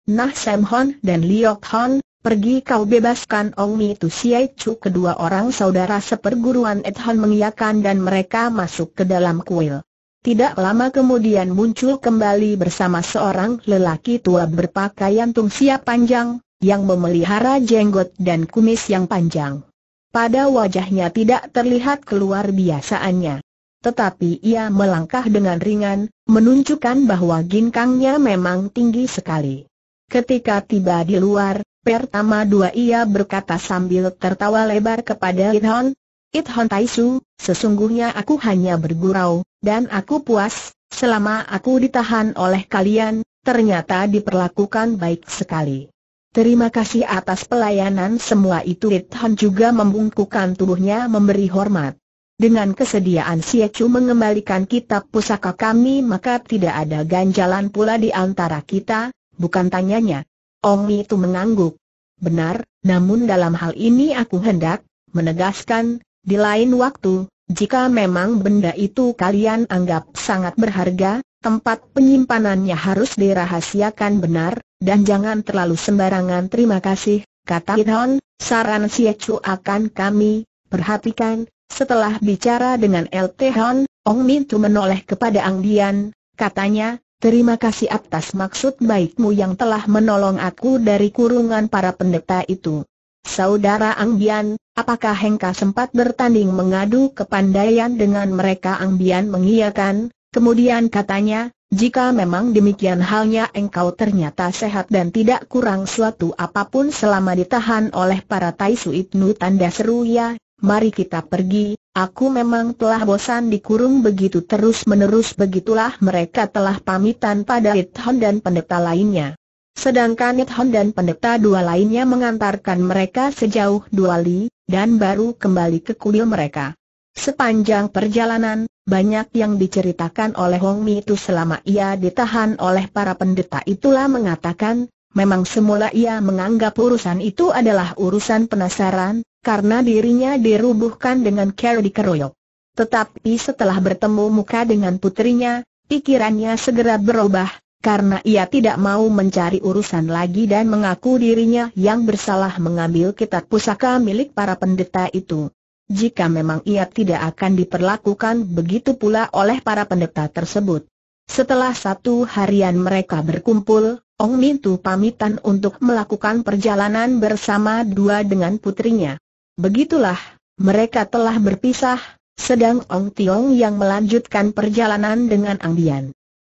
Nah Sam Hon dan Liok Hon, Pergi kau bebaskan Omi Tu Siai Chu kedua orang saudara seperguruan Han mengiakan dan mereka masuk ke dalam kuil. Tidak lama kemudian muncul kembali bersama seorang lelaki tua berpakaian tungsia panjang, yang memelihara jenggot dan kumis yang panjang. Pada wajahnya tidak terlihat keluar biasaannya. Tetapi ia melangkah dengan ringan, menunjukkan bahwa ginkangnya memang tinggi sekali. Ketika tiba di luar, Pertama dua ia berkata sambil tertawa lebar kepada Ithon, Ithon Taisu, sesungguhnya aku hanya bergurau, dan aku puas, selama aku ditahan oleh kalian, ternyata diperlakukan baik sekali. Terima kasih atas pelayanan semua itu Ithon juga membungkukan tubuhnya memberi hormat. Dengan kesediaan Chu mengembalikan kitab pusaka kami maka tidak ada ganjalan pula di antara kita, bukan tanyanya, Ong itu mengangguk. Benar, namun dalam hal ini aku hendak menegaskan, di lain waktu, jika memang benda itu kalian anggap sangat berharga, tempat penyimpanannya harus dirahasiakan benar, dan jangan terlalu sembarangan terima kasih, kata Ithon, saran si Ecu akan kami, perhatikan, setelah bicara dengan LT Hon, Ong Min Tu menoleh kepada Ang Dian, katanya, Terima kasih atas maksud baikmu yang telah menolong aku dari kurungan para pendeta itu. Saudara Ang Bian, apakah Hengka sempat bertanding mengadu kepandaian dengan mereka Ang Bian mengiyakan, kemudian katanya, jika memang demikian halnya engkau ternyata sehat dan tidak kurang suatu apapun selama ditahan oleh para Taisu Ibnu Tanda Seru ya, mari kita pergi, aku memang telah bosan dikurung begitu terus-menerus begitulah mereka telah pamitan pada Ithon dan pendeta lainnya. Sedangkan Ithon dan pendeta dua lainnya mengantarkan mereka sejauh dua li, dan baru kembali ke kuil mereka. Sepanjang perjalanan, banyak yang diceritakan oleh Hong Mi itu selama ia ditahan oleh para pendeta itulah mengatakan, memang semula ia menganggap urusan itu adalah urusan penasaran, karena dirinya dirubuhkan dengan cara dikeroyok. Tetapi setelah bertemu muka dengan putrinya, pikirannya segera berubah, karena ia tidak mau mencari urusan lagi dan mengaku dirinya yang bersalah mengambil kitab pusaka milik para pendeta itu. Jika memang ia tidak akan diperlakukan begitu pula oleh para pendeta tersebut. Setelah satu harian mereka berkumpul, Ong Mintu pamitan untuk melakukan perjalanan bersama dua dengan putrinya. Begitulah, mereka telah berpisah, sedang Ong Tiong yang melanjutkan perjalanan dengan Ang Bian.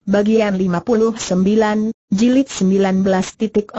Bagian 59, Jilid 19.4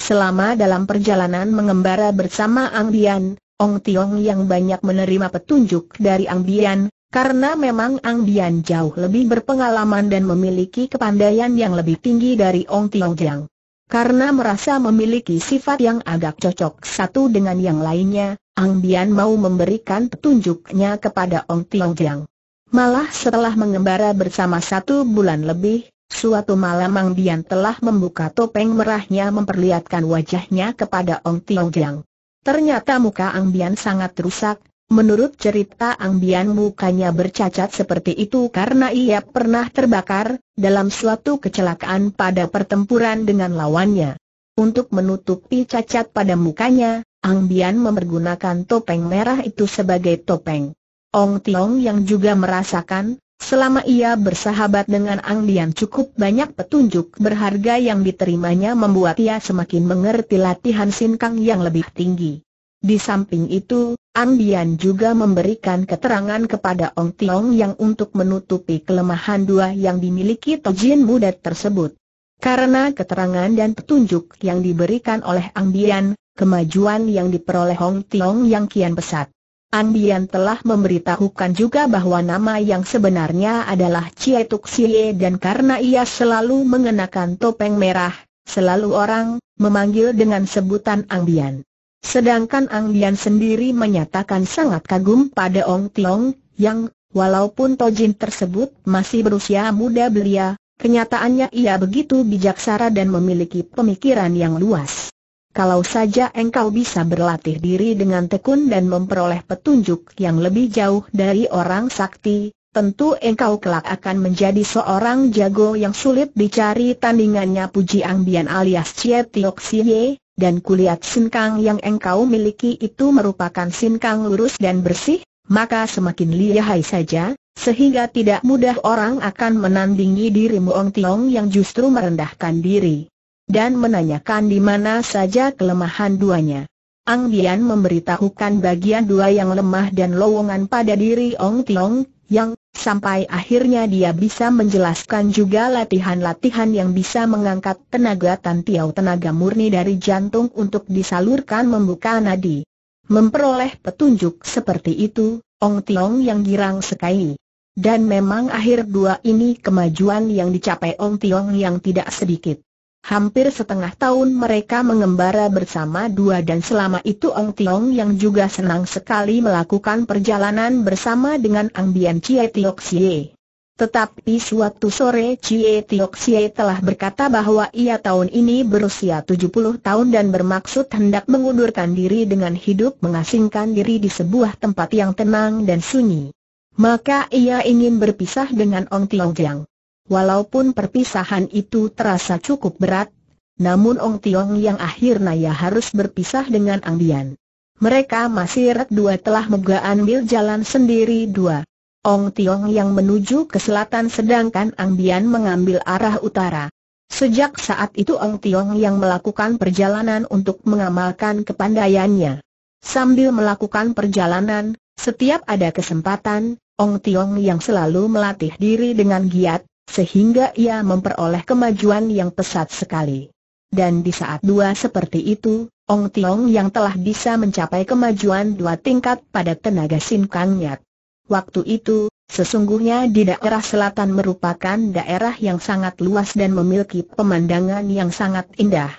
Selama dalam perjalanan mengembara bersama Ang Bian, Ong Tiong yang banyak menerima petunjuk dari Ang Bian, karena memang Ang Bian jauh lebih berpengalaman dan memiliki kepandaian yang lebih tinggi dari Ong Tiong Jiang. Karena merasa memiliki sifat yang agak cocok satu dengan yang lainnya, Ang Bian mau memberikan petunjuknya kepada Ong Tiong Jiang. Malah setelah mengembara bersama satu bulan lebih, suatu malam Ang Bian telah membuka topeng merahnya memperlihatkan wajahnya kepada Ong Tiong Jiang. Ternyata muka Ang Bian sangat rusak, Menurut cerita Ang Bian mukanya bercacat seperti itu karena ia pernah terbakar dalam suatu kecelakaan pada pertempuran dengan lawannya. Untuk menutupi cacat pada mukanya, Ang Bian mempergunakan topeng merah itu sebagai topeng. Ong Tiong yang juga merasakan, selama ia bersahabat dengan Ang Bian cukup banyak petunjuk berharga yang diterimanya membuat ia semakin mengerti latihan sinkang yang lebih tinggi. Di samping itu, Ang Bian juga memberikan keterangan kepada Ong Tiong yang untuk menutupi kelemahan dua yang dimiliki Tojin muda tersebut. Karena keterangan dan petunjuk yang diberikan oleh Ang Bian, kemajuan yang diperoleh Hong Tiong yang kian pesat. Ang Bian telah memberitahukan juga bahwa nama yang sebenarnya adalah Chie Tuk Sie dan karena ia selalu mengenakan topeng merah, selalu orang memanggil dengan sebutan Ang Bian. Sedangkan Ang Bian sendiri menyatakan sangat kagum pada Ong Tiong, yang, walaupun Tojin tersebut masih berusia muda belia, kenyataannya ia begitu bijaksana dan memiliki pemikiran yang luas. Kalau saja engkau bisa berlatih diri dengan tekun dan memperoleh petunjuk yang lebih jauh dari orang sakti, tentu engkau kelak akan menjadi seorang jago yang sulit dicari tandingannya Puji Ang Bian alias Cie Tiok Siye, dan kulihat sinkang yang engkau miliki itu merupakan sinkang lurus dan bersih, maka semakin lihai saja, sehingga tidak mudah orang akan menandingi dirimu Ong Tiong yang justru merendahkan diri. Dan menanyakan di mana saja kelemahan duanya. Ang Bian memberitahukan bagian dua yang lemah dan lowongan pada diri Ong Tiong yang sampai akhirnya dia bisa menjelaskan juga latihan-latihan yang bisa mengangkat tenaga Tan tenaga murni dari jantung untuk disalurkan membuka nadi. Memperoleh petunjuk seperti itu, Ong Tiong yang girang sekali. Dan memang akhir dua ini kemajuan yang dicapai Ong Tiong yang tidak sedikit. Hampir setengah tahun mereka mengembara bersama dua dan selama itu Ong Tiong yang juga senang sekali melakukan perjalanan bersama dengan Ang Bian Chie Tiok Sie. Tetapi suatu sore Chie Tiok Sie telah berkata bahwa ia tahun ini berusia 70 tahun dan bermaksud hendak mengundurkan diri dengan hidup mengasingkan diri di sebuah tempat yang tenang dan sunyi. Maka ia ingin berpisah dengan Ong Tiong Jiang. Walaupun perpisahan itu terasa cukup berat, namun Ong Tiong yang akhirnya ya harus berpisah dengan Ang Dian. Mereka masih erat dua telah mengambil jalan sendiri dua. Ong Tiong yang menuju ke selatan sedangkan Ang Dian mengambil arah utara. Sejak saat itu Ong Tiong yang melakukan perjalanan untuk mengamalkan kepandaiannya. Sambil melakukan perjalanan, setiap ada kesempatan, Ong Tiong yang selalu melatih diri dengan giat, sehingga ia memperoleh kemajuan yang pesat sekali. Dan di saat dua seperti itu, Ong Tiong yang telah bisa mencapai kemajuan dua tingkat pada tenaga Sin Kang Yat. Waktu itu, sesungguhnya di daerah selatan merupakan daerah yang sangat luas dan memiliki pemandangan yang sangat indah.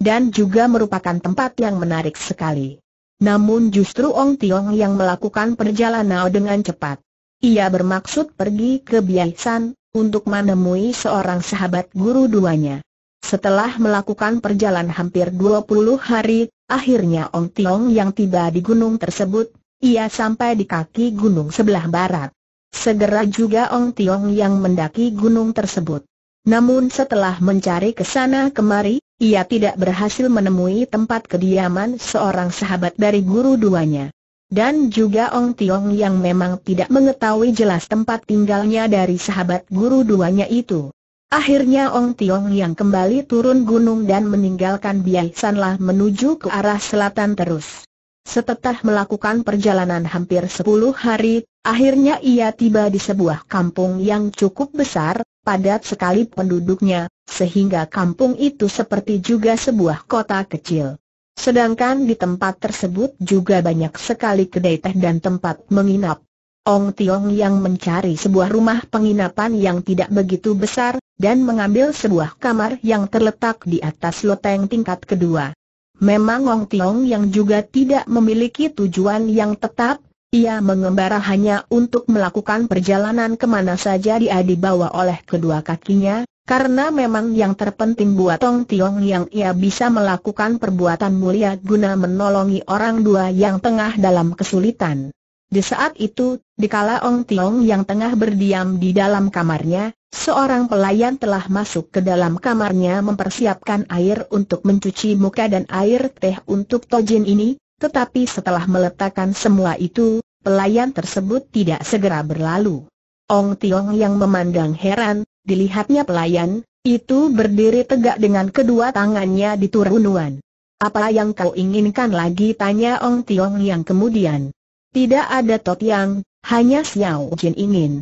Dan juga merupakan tempat yang menarik sekali. Namun justru Ong Tiong yang melakukan perjalanan dengan cepat. Ia bermaksud pergi ke Biaisan, untuk menemui seorang sahabat guru duanya. Setelah melakukan perjalanan hampir 20 hari, akhirnya Ong Tiong yang tiba di gunung tersebut, ia sampai di kaki gunung sebelah barat. Segera juga Ong Tiong yang mendaki gunung tersebut. Namun setelah mencari ke sana kemari, ia tidak berhasil menemui tempat kediaman seorang sahabat dari guru duanya. Dan juga Ong Tiong yang memang tidak mengetahui jelas tempat tinggalnya dari sahabat guru duanya itu. Akhirnya Ong Tiong yang kembali turun gunung dan meninggalkan Biai Sanlah menuju ke arah selatan terus. Setelah melakukan perjalanan hampir sepuluh hari, akhirnya ia tiba di sebuah kampung yang cukup besar, padat sekali penduduknya, sehingga kampung itu seperti juga sebuah kota kecil. Sedangkan di tempat tersebut juga banyak sekali kedai teh dan tempat menginap. Ong Tiong yang mencari sebuah rumah penginapan yang tidak begitu besar, dan mengambil sebuah kamar yang terletak di atas loteng tingkat kedua. Memang Ong Tiong yang juga tidak memiliki tujuan yang tetap, ia mengembara hanya untuk melakukan perjalanan kemana saja dia dibawa oleh kedua kakinya, karena memang yang terpenting buat Tong Tiong yang ia bisa melakukan perbuatan mulia guna menolongi orang dua yang tengah dalam kesulitan. Di saat itu, dikala Ong Tiong yang tengah berdiam di dalam kamarnya, seorang pelayan telah masuk ke dalam kamarnya mempersiapkan air untuk mencuci muka dan air teh untuk Tojin ini, tetapi setelah meletakkan semua itu, pelayan tersebut tidak segera berlalu. Ong Tiong yang memandang heran, Dilihatnya pelayan, itu berdiri tegak dengan kedua tangannya di turunuan. Apa yang kau inginkan lagi tanya Ong Tiong yang kemudian. Tidak ada Tot Yang, hanya Xiao Jin ingin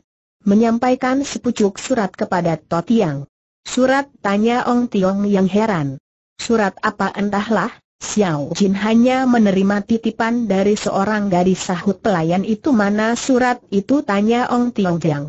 menyampaikan sepucuk surat kepada Tot Yang. Surat tanya Ong Tiong yang heran. Surat apa entahlah, Xiao Jin hanya menerima titipan dari seorang gadis sahut pelayan itu mana surat itu tanya Ong Tiong yang.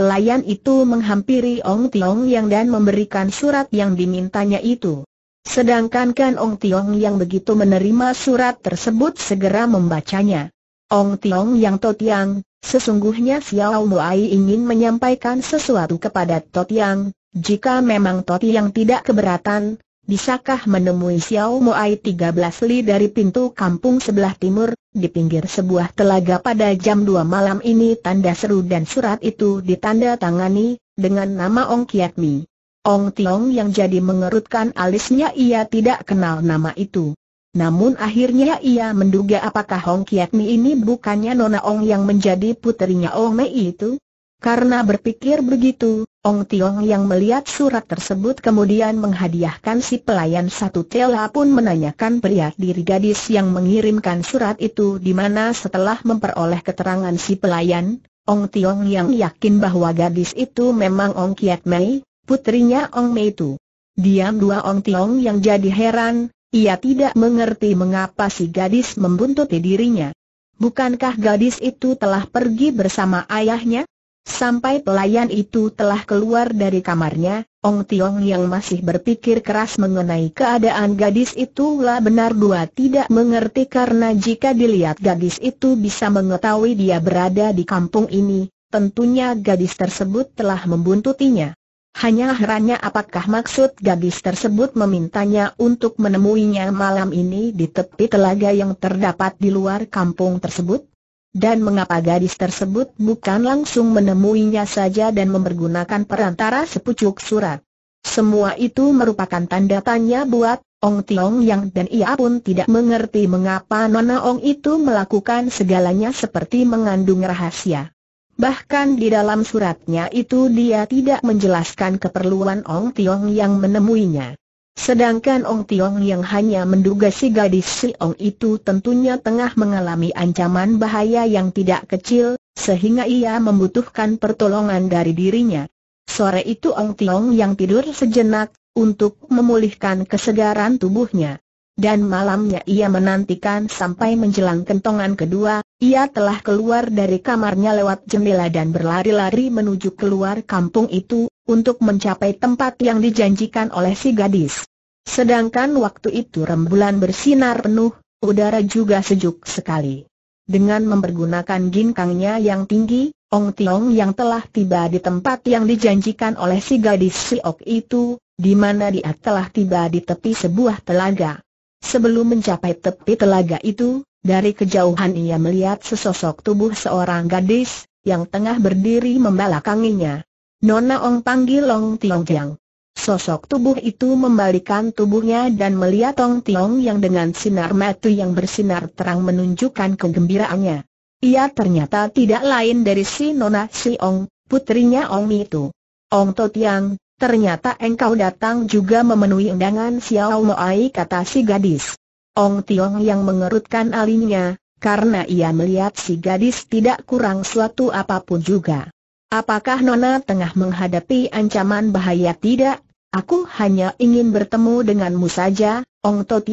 Pelayan itu menghampiri Ong Tiong Yang dan memberikan surat yang dimintanya itu. Sedangkan Kan Ong Tiong Yang begitu menerima surat tersebut segera membacanya. Ong Tiong Yang Totiang, sesungguhnya Xiao Muai ingin menyampaikan sesuatu kepada Totiang, jika memang Totiang tidak keberatan, bisakah menemui Xiao Moai 13 li dari pintu kampung sebelah timur, di pinggir sebuah telaga pada jam 2 malam ini tanda seru dan surat itu ditanda tangani, dengan nama Ong Kiat Mi. Ong Tiong yang jadi mengerutkan alisnya ia tidak kenal nama itu. Namun akhirnya ia menduga apakah Hong Kiat Mi ini bukannya Nona Ong yang menjadi puterinya Ong Mei itu? Karena berpikir begitu, Ong Tiong yang melihat surat tersebut kemudian menghadiahkan si pelayan satu tela pun menanyakan pria diri gadis yang mengirimkan surat itu di mana setelah memperoleh keterangan si pelayan, Ong Tiong yang yakin bahwa gadis itu memang Ong Kiat Mei, putrinya Ong Mei itu. Diam dua Ong Tiong yang jadi heran, ia tidak mengerti mengapa si gadis membuntuti dirinya. Bukankah gadis itu telah pergi bersama ayahnya? Sampai pelayan itu telah keluar dari kamarnya, Ong Tiong yang masih berpikir keras mengenai keadaan gadis itulah benar dua tidak mengerti karena jika dilihat gadis itu bisa mengetahui dia berada di kampung ini, tentunya gadis tersebut telah membuntutinya. Hanya herannya apakah maksud gadis tersebut memintanya untuk menemuinya malam ini di tepi telaga yang terdapat di luar kampung tersebut? Dan mengapa gadis tersebut bukan langsung menemuinya saja dan mempergunakan perantara sepucuk surat? Semua itu merupakan tanda tanya buat Ong Tiong Yang dan ia pun tidak mengerti mengapa Nona Ong itu melakukan segalanya seperti mengandung rahasia. Bahkan di dalam suratnya itu dia tidak menjelaskan keperluan Ong Tiong Yang menemuinya. Sedangkan Ong Tiong yang hanya menduga si gadis si Ong itu tentunya tengah mengalami ancaman bahaya yang tidak kecil, sehingga ia membutuhkan pertolongan dari dirinya. Sore itu Ong Tiong yang tidur sejenak, untuk memulihkan kesegaran tubuhnya. Dan malamnya ia menantikan sampai menjelang kentongan kedua, ia telah keluar dari kamarnya lewat jendela dan berlari-lari menuju keluar kampung itu, untuk mencapai tempat yang dijanjikan oleh si gadis. Sedangkan waktu itu rembulan bersinar penuh, udara juga sejuk sekali. Dengan mempergunakan ginkangnya yang tinggi, Ong Tiong yang telah tiba di tempat yang dijanjikan oleh si gadis Siok itu, di mana dia telah tiba di tepi sebuah telaga. Sebelum mencapai tepi telaga itu, dari kejauhan ia melihat sesosok tubuh seorang gadis, yang tengah berdiri membalakanginya. Nona Ong panggil Ong Tiong Jiang. Sosok tubuh itu membalikan tubuhnya dan melihat Tong Tiong yang dengan sinar mata yang bersinar terang menunjukkan kegembiraannya. Ia ternyata tidak lain dari si Nona Si Ong, putrinya Ong itu. Ong To Tiang, ternyata engkau datang juga memenuhi undangan Xiao Moai kata si gadis. Ong Tiong yang mengerutkan alinya, karena ia melihat si gadis tidak kurang suatu apapun juga. Apakah Nona tengah menghadapi ancaman bahaya tidak? Aku hanya ingin bertemu denganmu saja, Ong Tot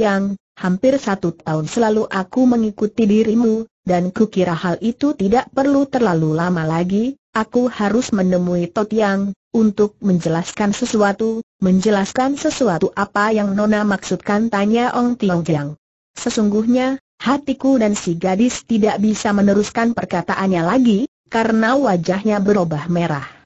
hampir satu tahun selalu aku mengikuti dirimu, dan kukira hal itu tidak perlu terlalu lama lagi, aku harus menemui Tot untuk menjelaskan sesuatu, menjelaskan sesuatu apa yang Nona maksudkan tanya Ong Tiong Sesungguhnya, hatiku dan si gadis tidak bisa meneruskan perkataannya lagi, karena wajahnya berubah merah.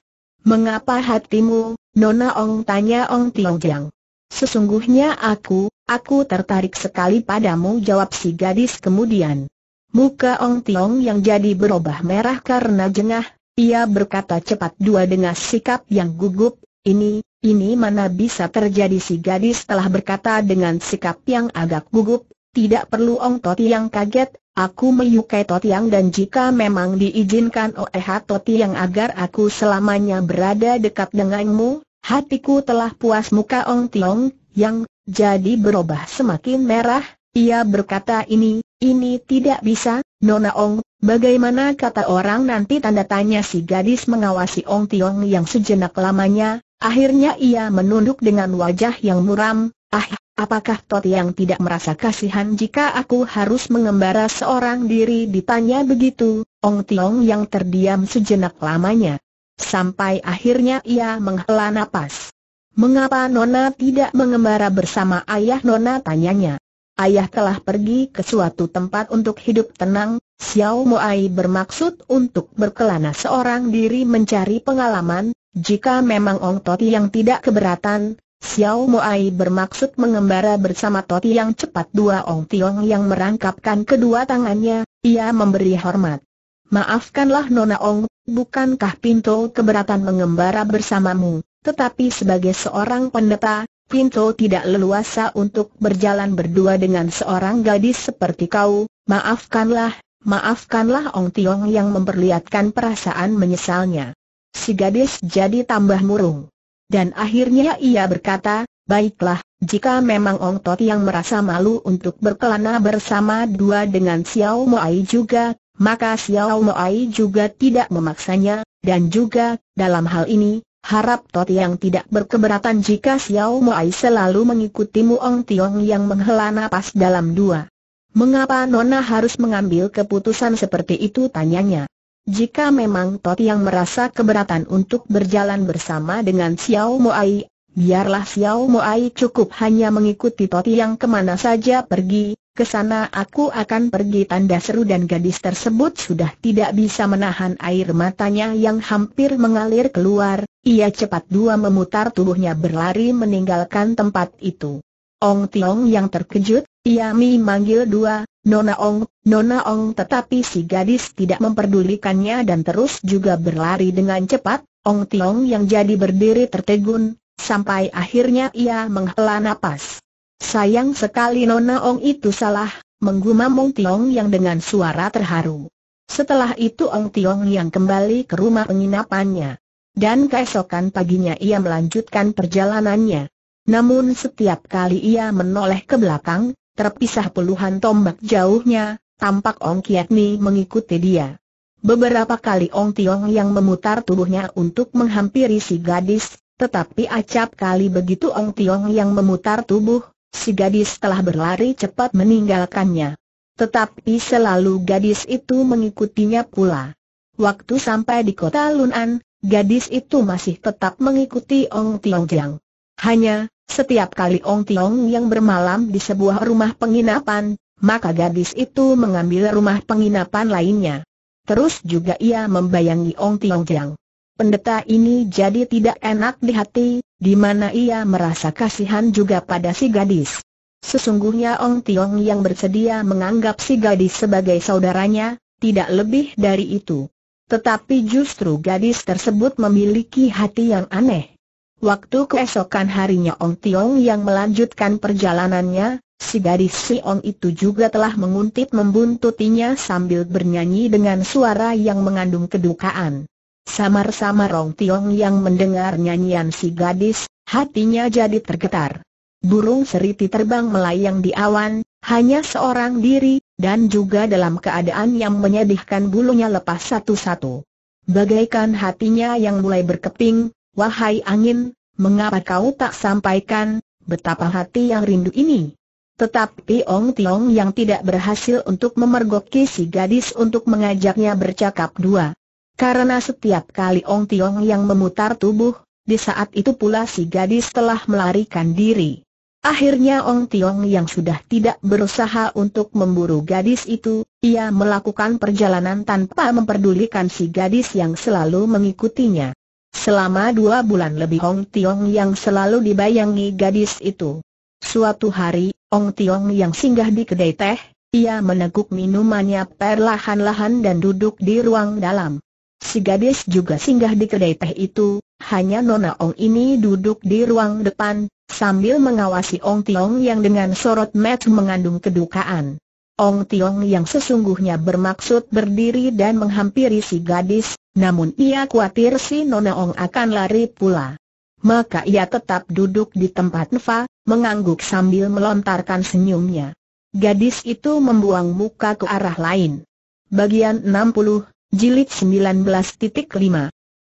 Mengapa hatimu, Nona Ong tanya Ong Tiojang. Sesungguhnya aku, aku tertarik sekali padamu jawab si gadis kemudian. Muka Ong Tiong yang jadi berubah merah karena jengah, ia berkata cepat dua dengan sikap yang gugup, ini, ini mana bisa terjadi si gadis telah berkata dengan sikap yang agak gugup, tidak perlu Ong Toti yang kaget, Aku menyukai Totiang dan jika memang diizinkan oleh oh, Totiang agar aku selamanya berada dekat denganmu, hatiku telah puas muka Ong Tiong, yang, jadi berubah semakin merah, ia berkata ini, ini tidak bisa, Nona Ong, bagaimana kata orang nanti tanda tanya si gadis mengawasi Ong Tiong yang sejenak lamanya, akhirnya ia menunduk dengan wajah yang muram, ah, Apakah Tot yang tidak merasa kasihan jika aku harus mengembara seorang diri ditanya begitu, Ong Tiong yang terdiam sejenak lamanya. Sampai akhirnya ia menghela napas. Mengapa Nona tidak mengembara bersama ayah Nona tanyanya. Ayah telah pergi ke suatu tempat untuk hidup tenang, Xiao Moai bermaksud untuk berkelana seorang diri mencari pengalaman, jika memang Ong Toti yang tidak keberatan, Xiao Moai bermaksud mengembara bersama Toti yang cepat dua Ong Tiong yang merangkapkan kedua tangannya, ia memberi hormat. Maafkanlah Nona Ong, bukankah Pinto keberatan mengembara bersamamu, tetapi sebagai seorang pendeta, Pinto tidak leluasa untuk berjalan berdua dengan seorang gadis seperti kau, maafkanlah, maafkanlah Ong Tiong yang memperlihatkan perasaan menyesalnya. Si gadis jadi tambah murung. Dan akhirnya ia berkata, baiklah, jika memang Ong Tot yang merasa malu untuk berkelana bersama dua dengan Xiao Moai juga, maka Xiao Moai juga tidak memaksanya, dan juga, dalam hal ini, Harap Tot yang tidak berkeberatan jika Xiao Moai selalu mengikuti ong Tiong yang menghela napas dalam dua. Mengapa Nona harus mengambil keputusan seperti itu tanyanya. Jika memang Tot yang merasa keberatan untuk berjalan bersama dengan Xiao Moai, biarlah Xiao Moai cukup hanya mengikuti Tot yang kemana saja pergi, ke sana aku akan pergi tanda seru dan gadis tersebut sudah tidak bisa menahan air matanya yang hampir mengalir keluar, ia cepat dua memutar tubuhnya berlari meninggalkan tempat itu. Ong Tiong yang terkejut ia manggil dua, Nona Ong, Nona Ong tetapi si gadis tidak memperdulikannya dan terus juga berlari dengan cepat, Ong Tiong yang jadi berdiri tertegun, sampai akhirnya ia menghela napas. Sayang sekali Nona Ong itu salah, menggumam Ong Tiong yang dengan suara terharu. Setelah itu Ong Tiong yang kembali ke rumah penginapannya. Dan keesokan paginya ia melanjutkan perjalanannya. Namun setiap kali ia menoleh ke belakang, terpisah puluhan tombak jauhnya, tampak Ong Kiat Ni mengikuti dia. Beberapa kali Ong Tiong yang memutar tubuhnya untuk menghampiri si gadis, tetapi acap kali begitu Ong Tiong yang memutar tubuh, si gadis telah berlari cepat meninggalkannya. Tetapi selalu gadis itu mengikutinya pula. Waktu sampai di kota Lunan, gadis itu masih tetap mengikuti Ong Tiong Jiang. Hanya, setiap kali Ong Tiong yang bermalam di sebuah rumah penginapan, maka gadis itu mengambil rumah penginapan lainnya. Terus juga ia membayangi Ong Tiong Jiang. Pendeta ini jadi tidak enak di hati, di mana ia merasa kasihan juga pada si gadis. Sesungguhnya Ong Tiong yang bersedia menganggap si gadis sebagai saudaranya, tidak lebih dari itu. Tetapi justru gadis tersebut memiliki hati yang aneh. Waktu keesokan harinya Ong Tiong yang melanjutkan perjalanannya, si gadis si Ong itu juga telah menguntit membuntutinya sambil bernyanyi dengan suara yang mengandung kedukaan. Samar-samar Ong Tiong yang mendengar nyanyian si gadis, hatinya jadi tergetar. Burung seriti terbang melayang di awan, hanya seorang diri, dan juga dalam keadaan yang menyedihkan bulunya lepas satu-satu. Bagaikan hatinya yang mulai berkeping, Wahai angin, mengapa kau tak sampaikan betapa hati yang rindu ini? Tetapi Ong Tiong yang tidak berhasil untuk memergoki si gadis untuk mengajaknya bercakap dua. Karena setiap kali Ong Tiong yang memutar tubuh, di saat itu pula si gadis telah melarikan diri. Akhirnya Ong Tiong yang sudah tidak berusaha untuk memburu gadis itu, ia melakukan perjalanan tanpa memperdulikan si gadis yang selalu mengikutinya. Selama dua bulan lebih Ong Tiong yang selalu dibayangi gadis itu. Suatu hari, Ong Tiong yang singgah di kedai teh, ia meneguk minumannya perlahan-lahan dan duduk di ruang dalam. Si gadis juga singgah di kedai teh itu, hanya Nona Ong ini duduk di ruang depan, sambil mengawasi Ong Tiong yang dengan sorot mata mengandung kedukaan. Ong Tiong yang sesungguhnya bermaksud berdiri dan menghampiri si gadis, namun ia khawatir si Nona Ong akan lari pula. Maka ia tetap duduk di tempat Nfa, mengangguk sambil melontarkan senyumnya. Gadis itu membuang muka ke arah lain. Bagian 60, jilid 19.5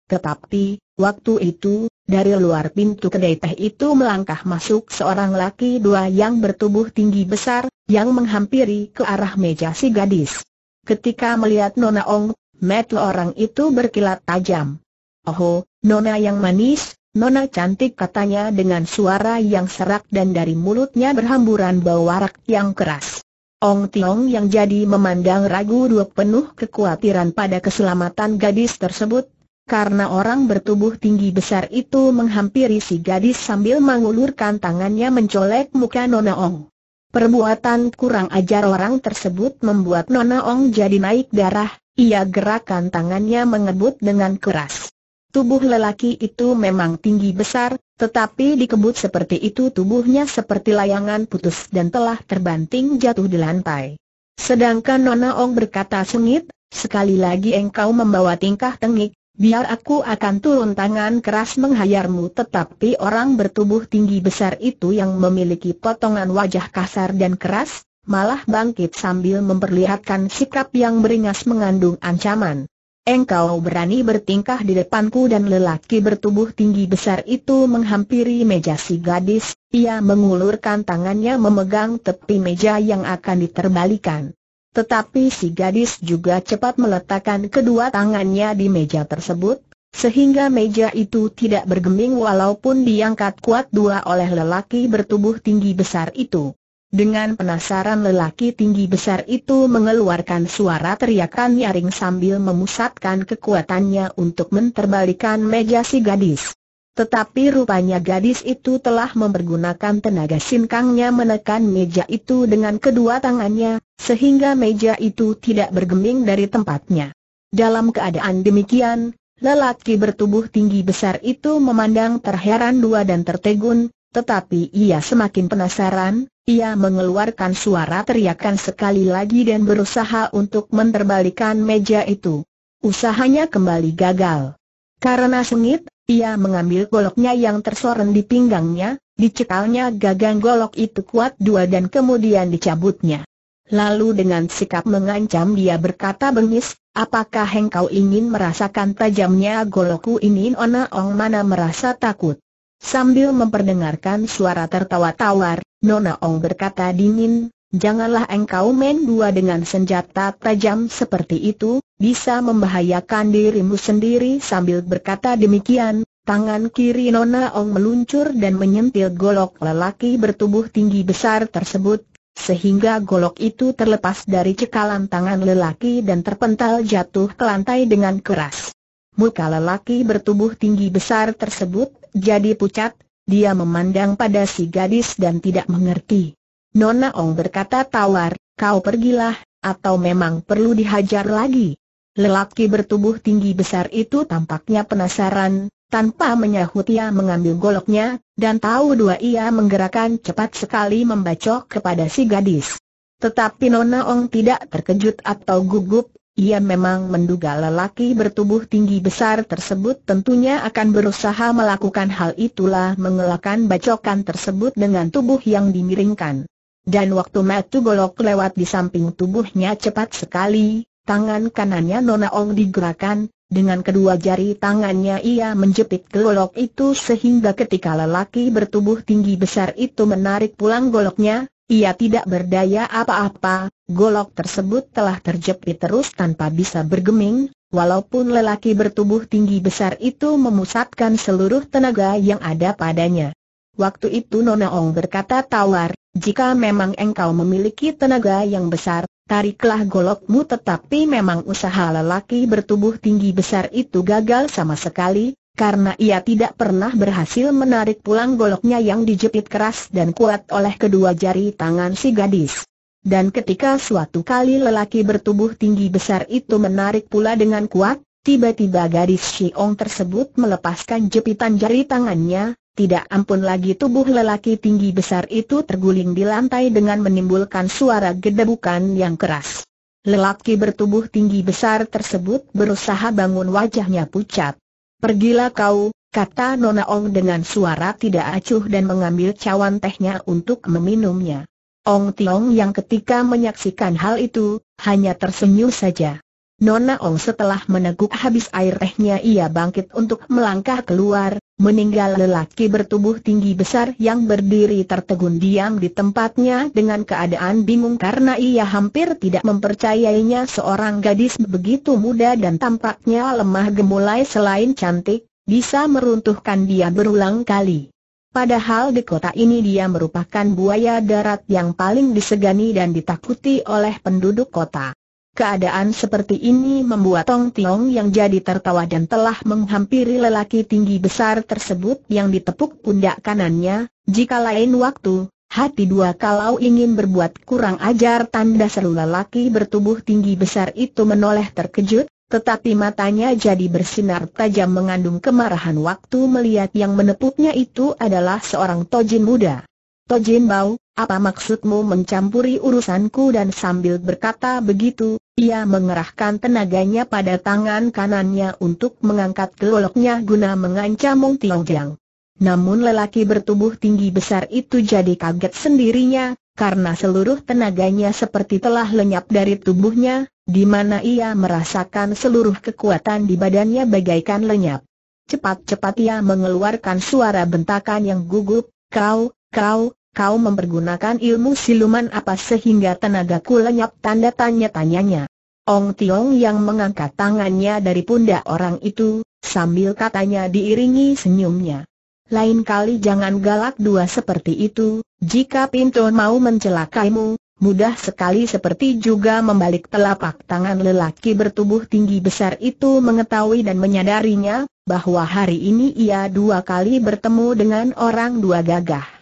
Tetapi, waktu itu, dari luar pintu kedai teh itu melangkah masuk seorang laki dua yang bertubuh tinggi besar, yang menghampiri ke arah meja si gadis. Ketika melihat Nona Ong, metu orang itu berkilat tajam. Oh, Nona yang manis, Nona cantik katanya dengan suara yang serak dan dari mulutnya berhamburan bau warak yang keras. Ong Tiong yang jadi memandang ragu dua penuh kekhawatiran pada keselamatan gadis tersebut, karena orang bertubuh tinggi besar itu menghampiri si gadis sambil mengulurkan tangannya mencolek muka Nona Ong. Perbuatan kurang ajar orang tersebut membuat Nona Ong jadi naik darah, ia gerakan tangannya mengebut dengan keras. Tubuh lelaki itu memang tinggi besar, tetapi dikebut seperti itu tubuhnya seperti layangan putus dan telah terbanting jatuh di lantai. Sedangkan Nona Ong berkata sengit, Sekali lagi engkau membawa tingkah tengik, Biar aku akan turun tangan keras menghayarmu tetapi orang bertubuh tinggi besar itu yang memiliki potongan wajah kasar dan keras, malah bangkit sambil memperlihatkan sikap yang beringas mengandung ancaman. Engkau berani bertingkah di depanku dan lelaki bertubuh tinggi besar itu menghampiri meja si gadis, ia mengulurkan tangannya memegang tepi meja yang akan diterbalikan. Tetapi si gadis juga cepat meletakkan kedua tangannya di meja tersebut, sehingga meja itu tidak bergeming walaupun diangkat kuat dua oleh lelaki bertubuh tinggi besar itu. Dengan penasaran lelaki tinggi besar itu mengeluarkan suara teriakan nyaring sambil memusatkan kekuatannya untuk menterbalikan meja si gadis. Tetapi rupanya gadis itu telah mempergunakan tenaga sinkangnya menekan meja itu dengan kedua tangannya, sehingga meja itu tidak bergeming dari tempatnya. Dalam keadaan demikian, lelaki bertubuh tinggi besar itu memandang terheran dua dan tertegun, tetapi ia semakin penasaran, ia mengeluarkan suara teriakan sekali lagi dan berusaha untuk menerbalikan meja itu. Usahanya kembali gagal. Karena sengit, ia mengambil goloknya yang tersorong di pinggangnya, dicekalnya gagang golok itu kuat dua dan kemudian dicabutnya. Lalu dengan sikap mengancam dia berkata bengis, apakah engkau ingin merasakan tajamnya golokku ini Ona Ong mana merasa takut. Sambil memperdengarkan suara tertawa tawar, Nona Ong berkata dingin, Janganlah engkau main dua dengan senjata tajam seperti itu, bisa membahayakan dirimu sendiri sambil berkata demikian, tangan kiri Nona Ong meluncur dan menyentil golok lelaki bertubuh tinggi besar tersebut, sehingga golok itu terlepas dari cekalan tangan lelaki dan terpental jatuh ke lantai dengan keras. Muka lelaki bertubuh tinggi besar tersebut jadi pucat, dia memandang pada si gadis dan tidak mengerti. Nona Ong berkata tawar, kau pergilah, atau memang perlu dihajar lagi. Lelaki bertubuh tinggi besar itu tampaknya penasaran, tanpa menyahut ia mengambil goloknya, dan tahu dua ia menggerakkan cepat sekali membacok kepada si gadis. Tetapi Nona Ong tidak terkejut atau gugup, ia memang menduga lelaki bertubuh tinggi besar tersebut tentunya akan berusaha melakukan hal itulah mengelakkan bacokan tersebut dengan tubuh yang dimiringkan. Dan waktu Matu Golok lewat di samping tubuhnya cepat sekali, tangan kanannya Nona Ong digerakkan, dengan kedua jari tangannya ia menjepit golok itu sehingga ketika lelaki bertubuh tinggi besar itu menarik pulang goloknya, ia tidak berdaya apa-apa, golok tersebut telah terjepit terus tanpa bisa bergeming, walaupun lelaki bertubuh tinggi besar itu memusatkan seluruh tenaga yang ada padanya. Waktu itu Nona Ong berkata tawar, jika memang engkau memiliki tenaga yang besar, tariklah golokmu tetapi memang usaha lelaki bertubuh tinggi besar itu gagal sama sekali, karena ia tidak pernah berhasil menarik pulang goloknya yang dijepit keras dan kuat oleh kedua jari tangan si gadis. Dan ketika suatu kali lelaki bertubuh tinggi besar itu menarik pula dengan kuat, tiba-tiba gadis Xiong tersebut melepaskan jepitan jari tangannya, tidak ampun lagi tubuh lelaki tinggi besar itu terguling di lantai dengan menimbulkan suara gedebukan yang keras. Lelaki bertubuh tinggi besar tersebut berusaha bangun wajahnya pucat. Pergilah kau, kata Nona Ong dengan suara tidak acuh dan mengambil cawan tehnya untuk meminumnya. Ong Tiong yang ketika menyaksikan hal itu, hanya tersenyum saja. Nona Ong setelah meneguk habis air tehnya ia bangkit untuk melangkah keluar, meninggal lelaki bertubuh tinggi besar yang berdiri tertegun diam di tempatnya dengan keadaan bingung karena ia hampir tidak mempercayainya seorang gadis begitu muda dan tampaknya lemah gemulai selain cantik, bisa meruntuhkan dia berulang kali. Padahal di kota ini dia merupakan buaya darat yang paling disegani dan ditakuti oleh penduduk kota. Keadaan seperti ini membuat Tong Tiong yang jadi tertawa dan telah menghampiri lelaki tinggi besar tersebut yang ditepuk pundak kanannya, jika lain waktu, hati dua kalau ingin berbuat kurang ajar tanda seru lelaki bertubuh tinggi besar itu menoleh terkejut, tetapi matanya jadi bersinar tajam mengandung kemarahan waktu melihat yang menepuknya itu adalah seorang tojin muda. Tojin Bau, apa maksudmu mencampuri urusanku dan sambil berkata begitu, ia mengerahkan tenaganya pada tangan kanannya untuk mengangkat geloknya guna mengancam Mong Jiang. Namun lelaki bertubuh tinggi besar itu jadi kaget sendirinya, karena seluruh tenaganya seperti telah lenyap dari tubuhnya, di mana ia merasakan seluruh kekuatan di badannya bagaikan lenyap. Cepat-cepat ia mengeluarkan suara bentakan yang gugup, kau, kau, kau mempergunakan ilmu siluman apa sehingga tenagaku lenyap tanda tanya-tanyanya. Ong Tiong yang mengangkat tangannya dari pundak orang itu, sambil katanya diiringi senyumnya. Lain kali jangan galak dua seperti itu, jika pintu mau mencelakaimu, mudah sekali seperti juga membalik telapak tangan lelaki bertubuh tinggi besar itu mengetahui dan menyadarinya, bahwa hari ini ia dua kali bertemu dengan orang dua gagah.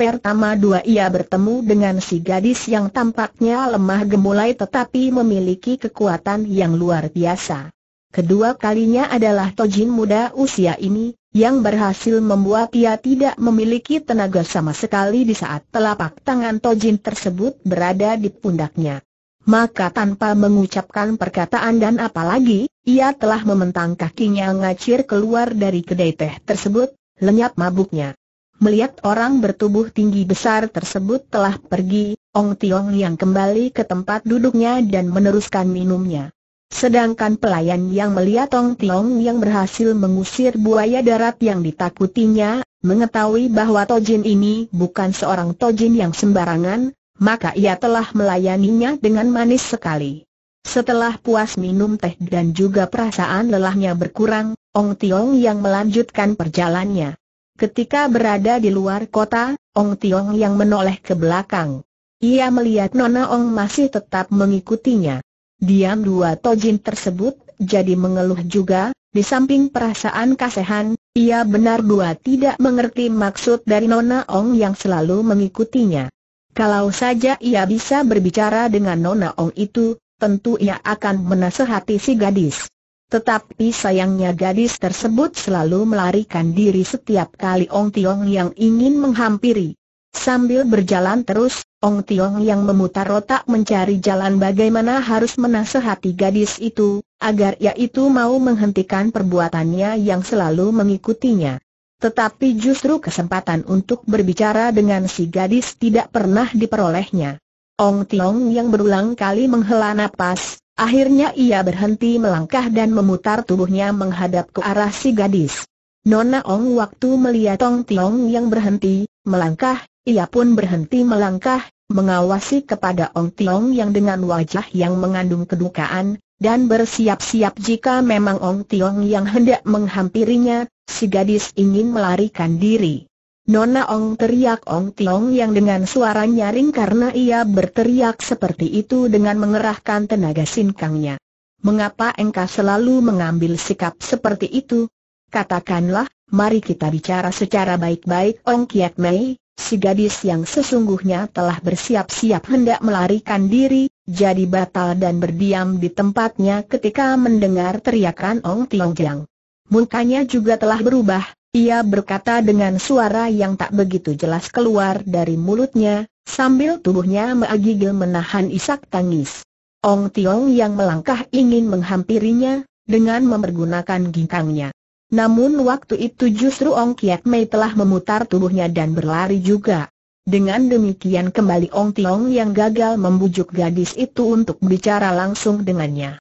Pertama dua ia bertemu dengan si gadis yang tampaknya lemah gemulai tetapi memiliki kekuatan yang luar biasa. Kedua kalinya adalah Tojin muda usia ini, yang berhasil membuat ia tidak memiliki tenaga sama sekali di saat telapak tangan Tojin tersebut berada di pundaknya. Maka tanpa mengucapkan perkataan dan apalagi, ia telah mementang kakinya ngacir keluar dari kedai teh tersebut, lenyap mabuknya. Melihat orang bertubuh tinggi besar tersebut telah pergi, Ong Tiong yang kembali ke tempat duduknya dan meneruskan minumnya. Sedangkan pelayan yang melihat Ong Tiong yang berhasil mengusir buaya darat yang ditakutinya, mengetahui bahwa Tojin ini bukan seorang Tojin yang sembarangan, maka ia telah melayaninya dengan manis sekali. Setelah puas minum teh dan juga perasaan lelahnya berkurang, Ong Tiong yang melanjutkan perjalannya. Ketika berada di luar kota, Ong Tiong yang menoleh ke belakang. Ia melihat Nona Ong masih tetap mengikutinya. Diam dua tojin tersebut, jadi mengeluh juga, di samping perasaan kasihan, ia benar dua tidak mengerti maksud dari Nona Ong yang selalu mengikutinya. Kalau saja ia bisa berbicara dengan Nona Ong itu, tentu ia akan menasehati si gadis. Tetapi sayangnya gadis tersebut selalu melarikan diri setiap kali Ong Tiong yang ingin menghampiri. Sambil berjalan terus, Ong Tiong yang memutar otak mencari jalan bagaimana harus menasehati gadis itu, agar ia itu mau menghentikan perbuatannya yang selalu mengikutinya. Tetapi justru kesempatan untuk berbicara dengan si gadis tidak pernah diperolehnya. Ong Tiong yang berulang kali menghela napas, Akhirnya ia berhenti melangkah dan memutar tubuhnya menghadap ke arah si gadis. Nona Ong waktu melihat Tong Tiong yang berhenti, melangkah, ia pun berhenti melangkah, mengawasi kepada Ong Tiong yang dengan wajah yang mengandung kedukaan, dan bersiap-siap jika memang Ong Tiong yang hendak menghampirinya, si gadis ingin melarikan diri. Nona Ong teriak Ong Tiong yang dengan suara nyaring karena ia berteriak seperti itu dengan mengerahkan tenaga sinkangnya. Mengapa engkau selalu mengambil sikap seperti itu? Katakanlah, mari kita bicara secara baik-baik Ong Kiat Mei, si gadis yang sesungguhnya telah bersiap-siap hendak melarikan diri, jadi batal dan berdiam di tempatnya ketika mendengar teriakan Ong Tiong Jiang. Mukanya juga telah berubah, ia berkata dengan suara yang tak begitu jelas keluar dari mulutnya, sambil tubuhnya meagigil menahan isak tangis. Ong Tiong yang melangkah ingin menghampirinya, dengan memergunakan ginkangnya. Namun waktu itu justru Ong Kiat Mei telah memutar tubuhnya dan berlari juga. Dengan demikian kembali Ong Tiong yang gagal membujuk gadis itu untuk bicara langsung dengannya.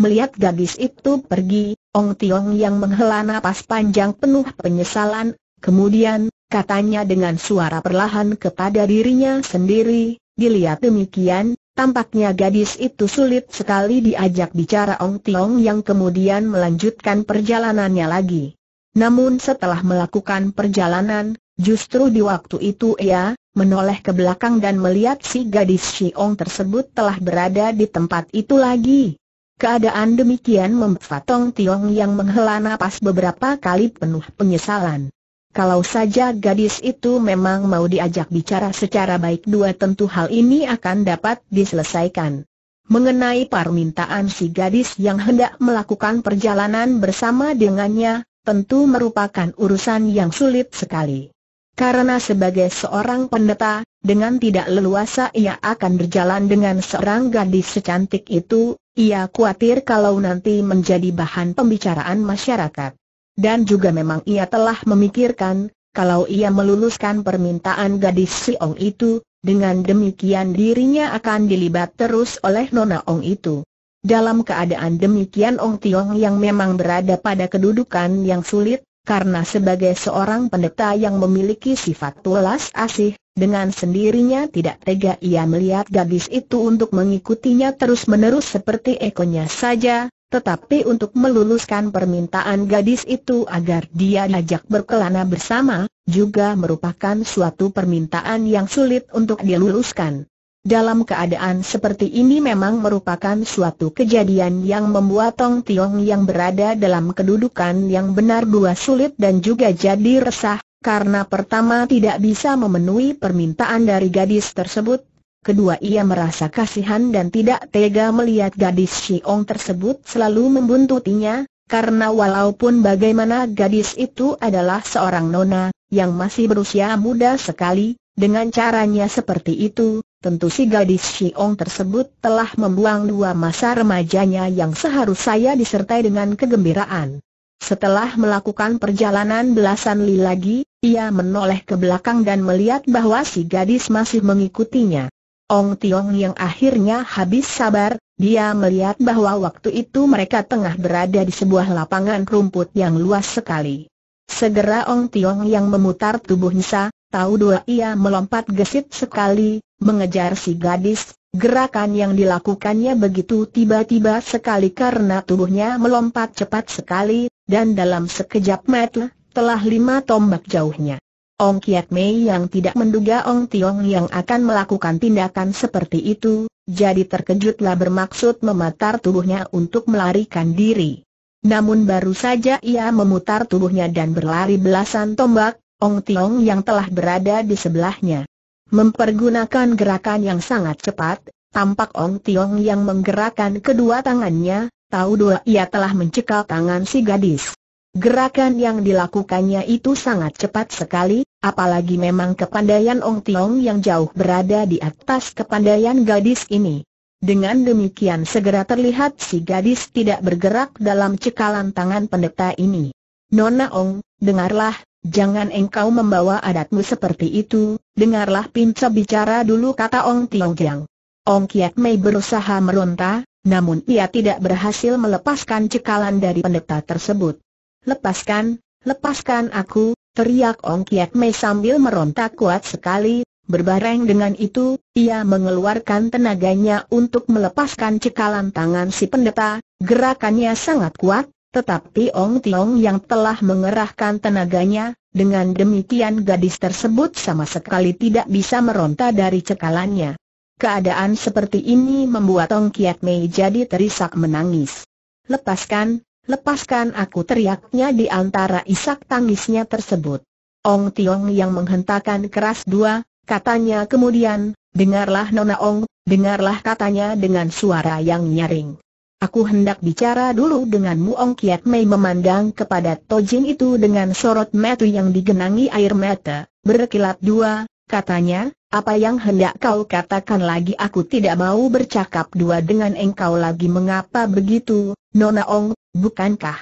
Melihat gadis itu pergi, Ong Tiong yang menghela napas panjang penuh penyesalan, kemudian, katanya dengan suara perlahan kepada dirinya sendiri, dilihat demikian, tampaknya gadis itu sulit sekali diajak bicara Ong Tiong yang kemudian melanjutkan perjalanannya lagi. Namun setelah melakukan perjalanan, justru di waktu itu ia, menoleh ke belakang dan melihat si gadis Ong tersebut telah berada di tempat itu lagi. Keadaan demikian membuat Tong Tiong yang menghela napas beberapa kali penuh penyesalan. Kalau saja gadis itu memang mau diajak bicara secara baik dua tentu hal ini akan dapat diselesaikan. Mengenai permintaan si gadis yang hendak melakukan perjalanan bersama dengannya, tentu merupakan urusan yang sulit sekali. Karena sebagai seorang pendeta, dengan tidak leluasa ia akan berjalan dengan seorang gadis secantik itu, ia khawatir kalau nanti menjadi bahan pembicaraan masyarakat. Dan juga memang ia telah memikirkan, kalau ia meluluskan permintaan gadis si Ong itu, dengan demikian dirinya akan dilibat terus oleh Nona Ong itu. Dalam keadaan demikian Ong Tiong yang memang berada pada kedudukan yang sulit, karena sebagai seorang pendeta yang memiliki sifat tulas asih, dengan sendirinya tidak tega ia melihat gadis itu untuk mengikutinya terus-menerus seperti ekonya saja, tetapi untuk meluluskan permintaan gadis itu agar dia diajak berkelana bersama, juga merupakan suatu permintaan yang sulit untuk diluluskan. Dalam keadaan seperti ini memang merupakan suatu kejadian yang membuat Tong Tiong yang berada dalam kedudukan yang benar dua sulit dan juga jadi resah, karena pertama tidak bisa memenuhi permintaan dari gadis tersebut, kedua ia merasa kasihan dan tidak tega melihat gadis Xiong tersebut selalu membuntutinya, karena walaupun bagaimana gadis itu adalah seorang nona, yang masih berusia muda sekali, dengan caranya seperti itu, tentu si gadis Xiong tersebut telah membuang dua masa remajanya yang seharusnya disertai dengan kegembiraan. Setelah melakukan perjalanan belasan li lagi, ia menoleh ke belakang dan melihat bahwa si gadis masih mengikutinya. Ong Tiong yang akhirnya habis sabar, dia melihat bahwa waktu itu mereka tengah berada di sebuah lapangan rumput yang luas sekali. Segera Ong Tiong yang memutar tubuhnya, tahu dua ia melompat gesit sekali, mengejar si gadis, Gerakan yang dilakukannya begitu tiba-tiba sekali karena tubuhnya melompat cepat sekali, dan dalam sekejap mata, telah lima tombak jauhnya. Ong Kiat Mei yang tidak menduga Ong Tiong yang akan melakukan tindakan seperti itu, jadi terkejutlah bermaksud mematar tubuhnya untuk melarikan diri. Namun baru saja ia memutar tubuhnya dan berlari belasan tombak, Ong Tiong yang telah berada di sebelahnya. Mempergunakan gerakan yang sangat cepat, tampak Ong Tiong yang menggerakkan kedua tangannya, tahu dua ia telah mencekal tangan si gadis. Gerakan yang dilakukannya itu sangat cepat sekali, apalagi memang kepandaian Ong Tiong yang jauh berada di atas kepandaian gadis ini. Dengan demikian segera terlihat si gadis tidak bergerak dalam cekalan tangan pendeta ini. Nona Ong, dengarlah, Jangan engkau membawa adatmu seperti itu, dengarlah Pinca bicara dulu kata Ong Tiong Giang. Ong Kiat Mei berusaha meronta, namun ia tidak berhasil melepaskan cekalan dari pendeta tersebut. Lepaskan, lepaskan aku, teriak Ong Kiat Mei sambil meronta kuat sekali, berbareng dengan itu, ia mengeluarkan tenaganya untuk melepaskan cekalan tangan si pendeta, gerakannya sangat kuat, tetapi Ong Tiong yang telah mengerahkan tenaganya, dengan demikian gadis tersebut sama sekali tidak bisa meronta dari cekalannya. Keadaan seperti ini membuat Ong Kiat Mei jadi terisak menangis. Lepaskan, lepaskan aku teriaknya di antara isak tangisnya tersebut. Ong Tiong yang menghentakkan keras dua, katanya kemudian, dengarlah Nona Ong, dengarlah katanya dengan suara yang nyaring. Aku hendak bicara dulu denganmu Ong Kiat Mei memandang kepada Tojin itu dengan sorot mata yang digenangi air mata, berkilat dua, katanya, apa yang hendak kau katakan lagi aku tidak mau bercakap dua dengan engkau lagi mengapa begitu, Nona Ong, bukankah?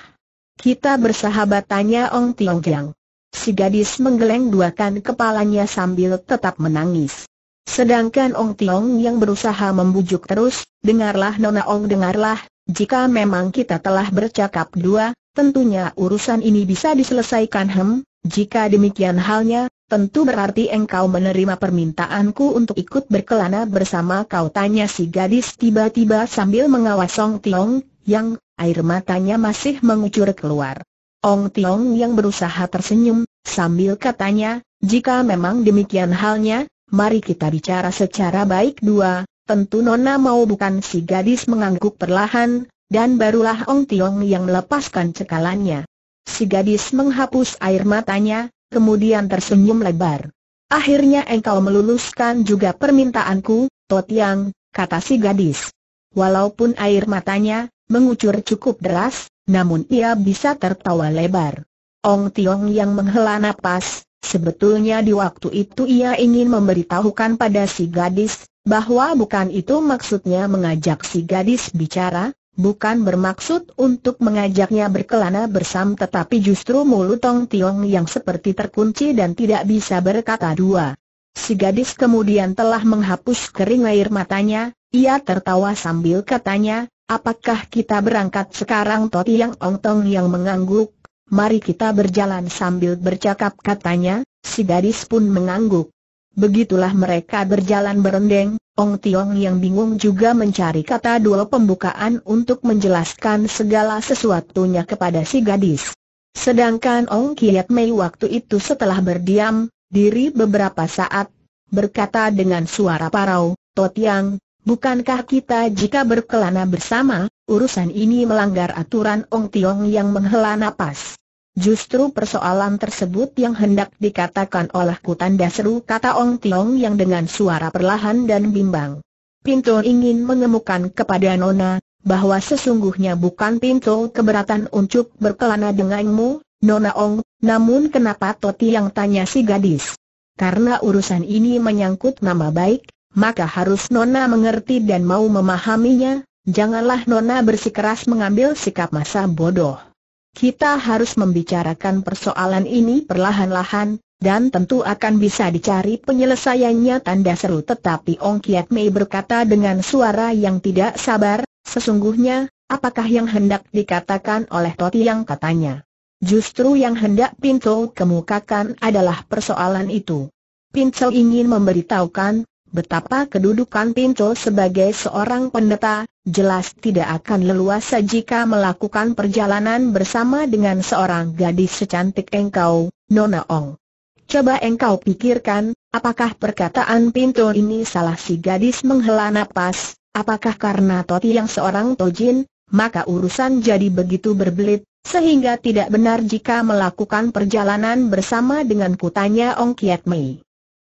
Kita bersahabat tanya Ong Jiang? Si gadis menggeleng duakan kepalanya sambil tetap menangis. Sedangkan Ong Tiong yang berusaha membujuk terus, dengarlah Nona Ong dengarlah, jika memang kita telah bercakap dua, tentunya urusan ini bisa diselesaikan hem, jika demikian halnya, tentu berarti engkau menerima permintaanku untuk ikut berkelana bersama kau tanya si gadis tiba-tiba sambil mengawas Ong Tiong, yang air matanya masih mengucur keluar. Ong Tiong yang berusaha tersenyum, sambil katanya, jika memang demikian halnya, mari kita bicara secara baik dua, Tentu Nona mau bukan si gadis mengangguk perlahan, dan barulah Ong Tiong yang melepaskan cekalannya. Si gadis menghapus air matanya, kemudian tersenyum lebar. Akhirnya engkau meluluskan juga permintaanku, Totiang, kata si gadis. Walaupun air matanya mengucur cukup deras, namun ia bisa tertawa lebar. Ong Tiong yang menghela napas, sebetulnya di waktu itu ia ingin memberitahukan pada si gadis bahwa bukan itu maksudnya mengajak si gadis bicara, bukan bermaksud untuk mengajaknya berkelana bersam tetapi justru mulut Tong Tiong yang seperti terkunci dan tidak bisa berkata dua. Si gadis kemudian telah menghapus kering air matanya, ia tertawa sambil katanya, apakah kita berangkat sekarang Toti yang Ong Tong yang mengangguk, mari kita berjalan sambil bercakap katanya, si gadis pun mengangguk. Begitulah mereka berjalan berendeng, Ong Tiong yang bingung juga mencari kata dua pembukaan untuk menjelaskan segala sesuatunya kepada si gadis. Sedangkan Ong Kiat Mei waktu itu setelah berdiam, diri beberapa saat, berkata dengan suara parau, Totiang, bukankah kita jika berkelana bersama, urusan ini melanggar aturan Ong Tiong yang menghela napas. Justru persoalan tersebut yang hendak dikatakan oleh kutanda seru kata Ong Tiong yang dengan suara perlahan dan bimbang. Pinto ingin mengemukan kepada Nona, bahwa sesungguhnya bukan Pinto keberatan untuk berkelana denganmu, Nona Ong, namun kenapa Toti yang tanya si gadis? Karena urusan ini menyangkut nama baik, maka harus Nona mengerti dan mau memahaminya, janganlah Nona bersikeras mengambil sikap masa bodoh. Kita harus membicarakan persoalan ini perlahan-lahan, dan tentu akan bisa dicari penyelesaiannya tanda seru tetapi Ong Kiat Mei berkata dengan suara yang tidak sabar, sesungguhnya, apakah yang hendak dikatakan oleh Toti yang katanya. Justru yang hendak Pinto kemukakan adalah persoalan itu. Pinto ingin memberitahukan, Betapa kedudukan Pinto sebagai seorang pendeta, jelas tidak akan leluasa jika melakukan perjalanan bersama dengan seorang gadis secantik engkau, Nona Ong. Coba engkau pikirkan, apakah perkataan Pinto ini salah si gadis menghela nafas? apakah karena Toti yang seorang Tojin, maka urusan jadi begitu berbelit, sehingga tidak benar jika melakukan perjalanan bersama dengan kutanya Ong Kiat Mei.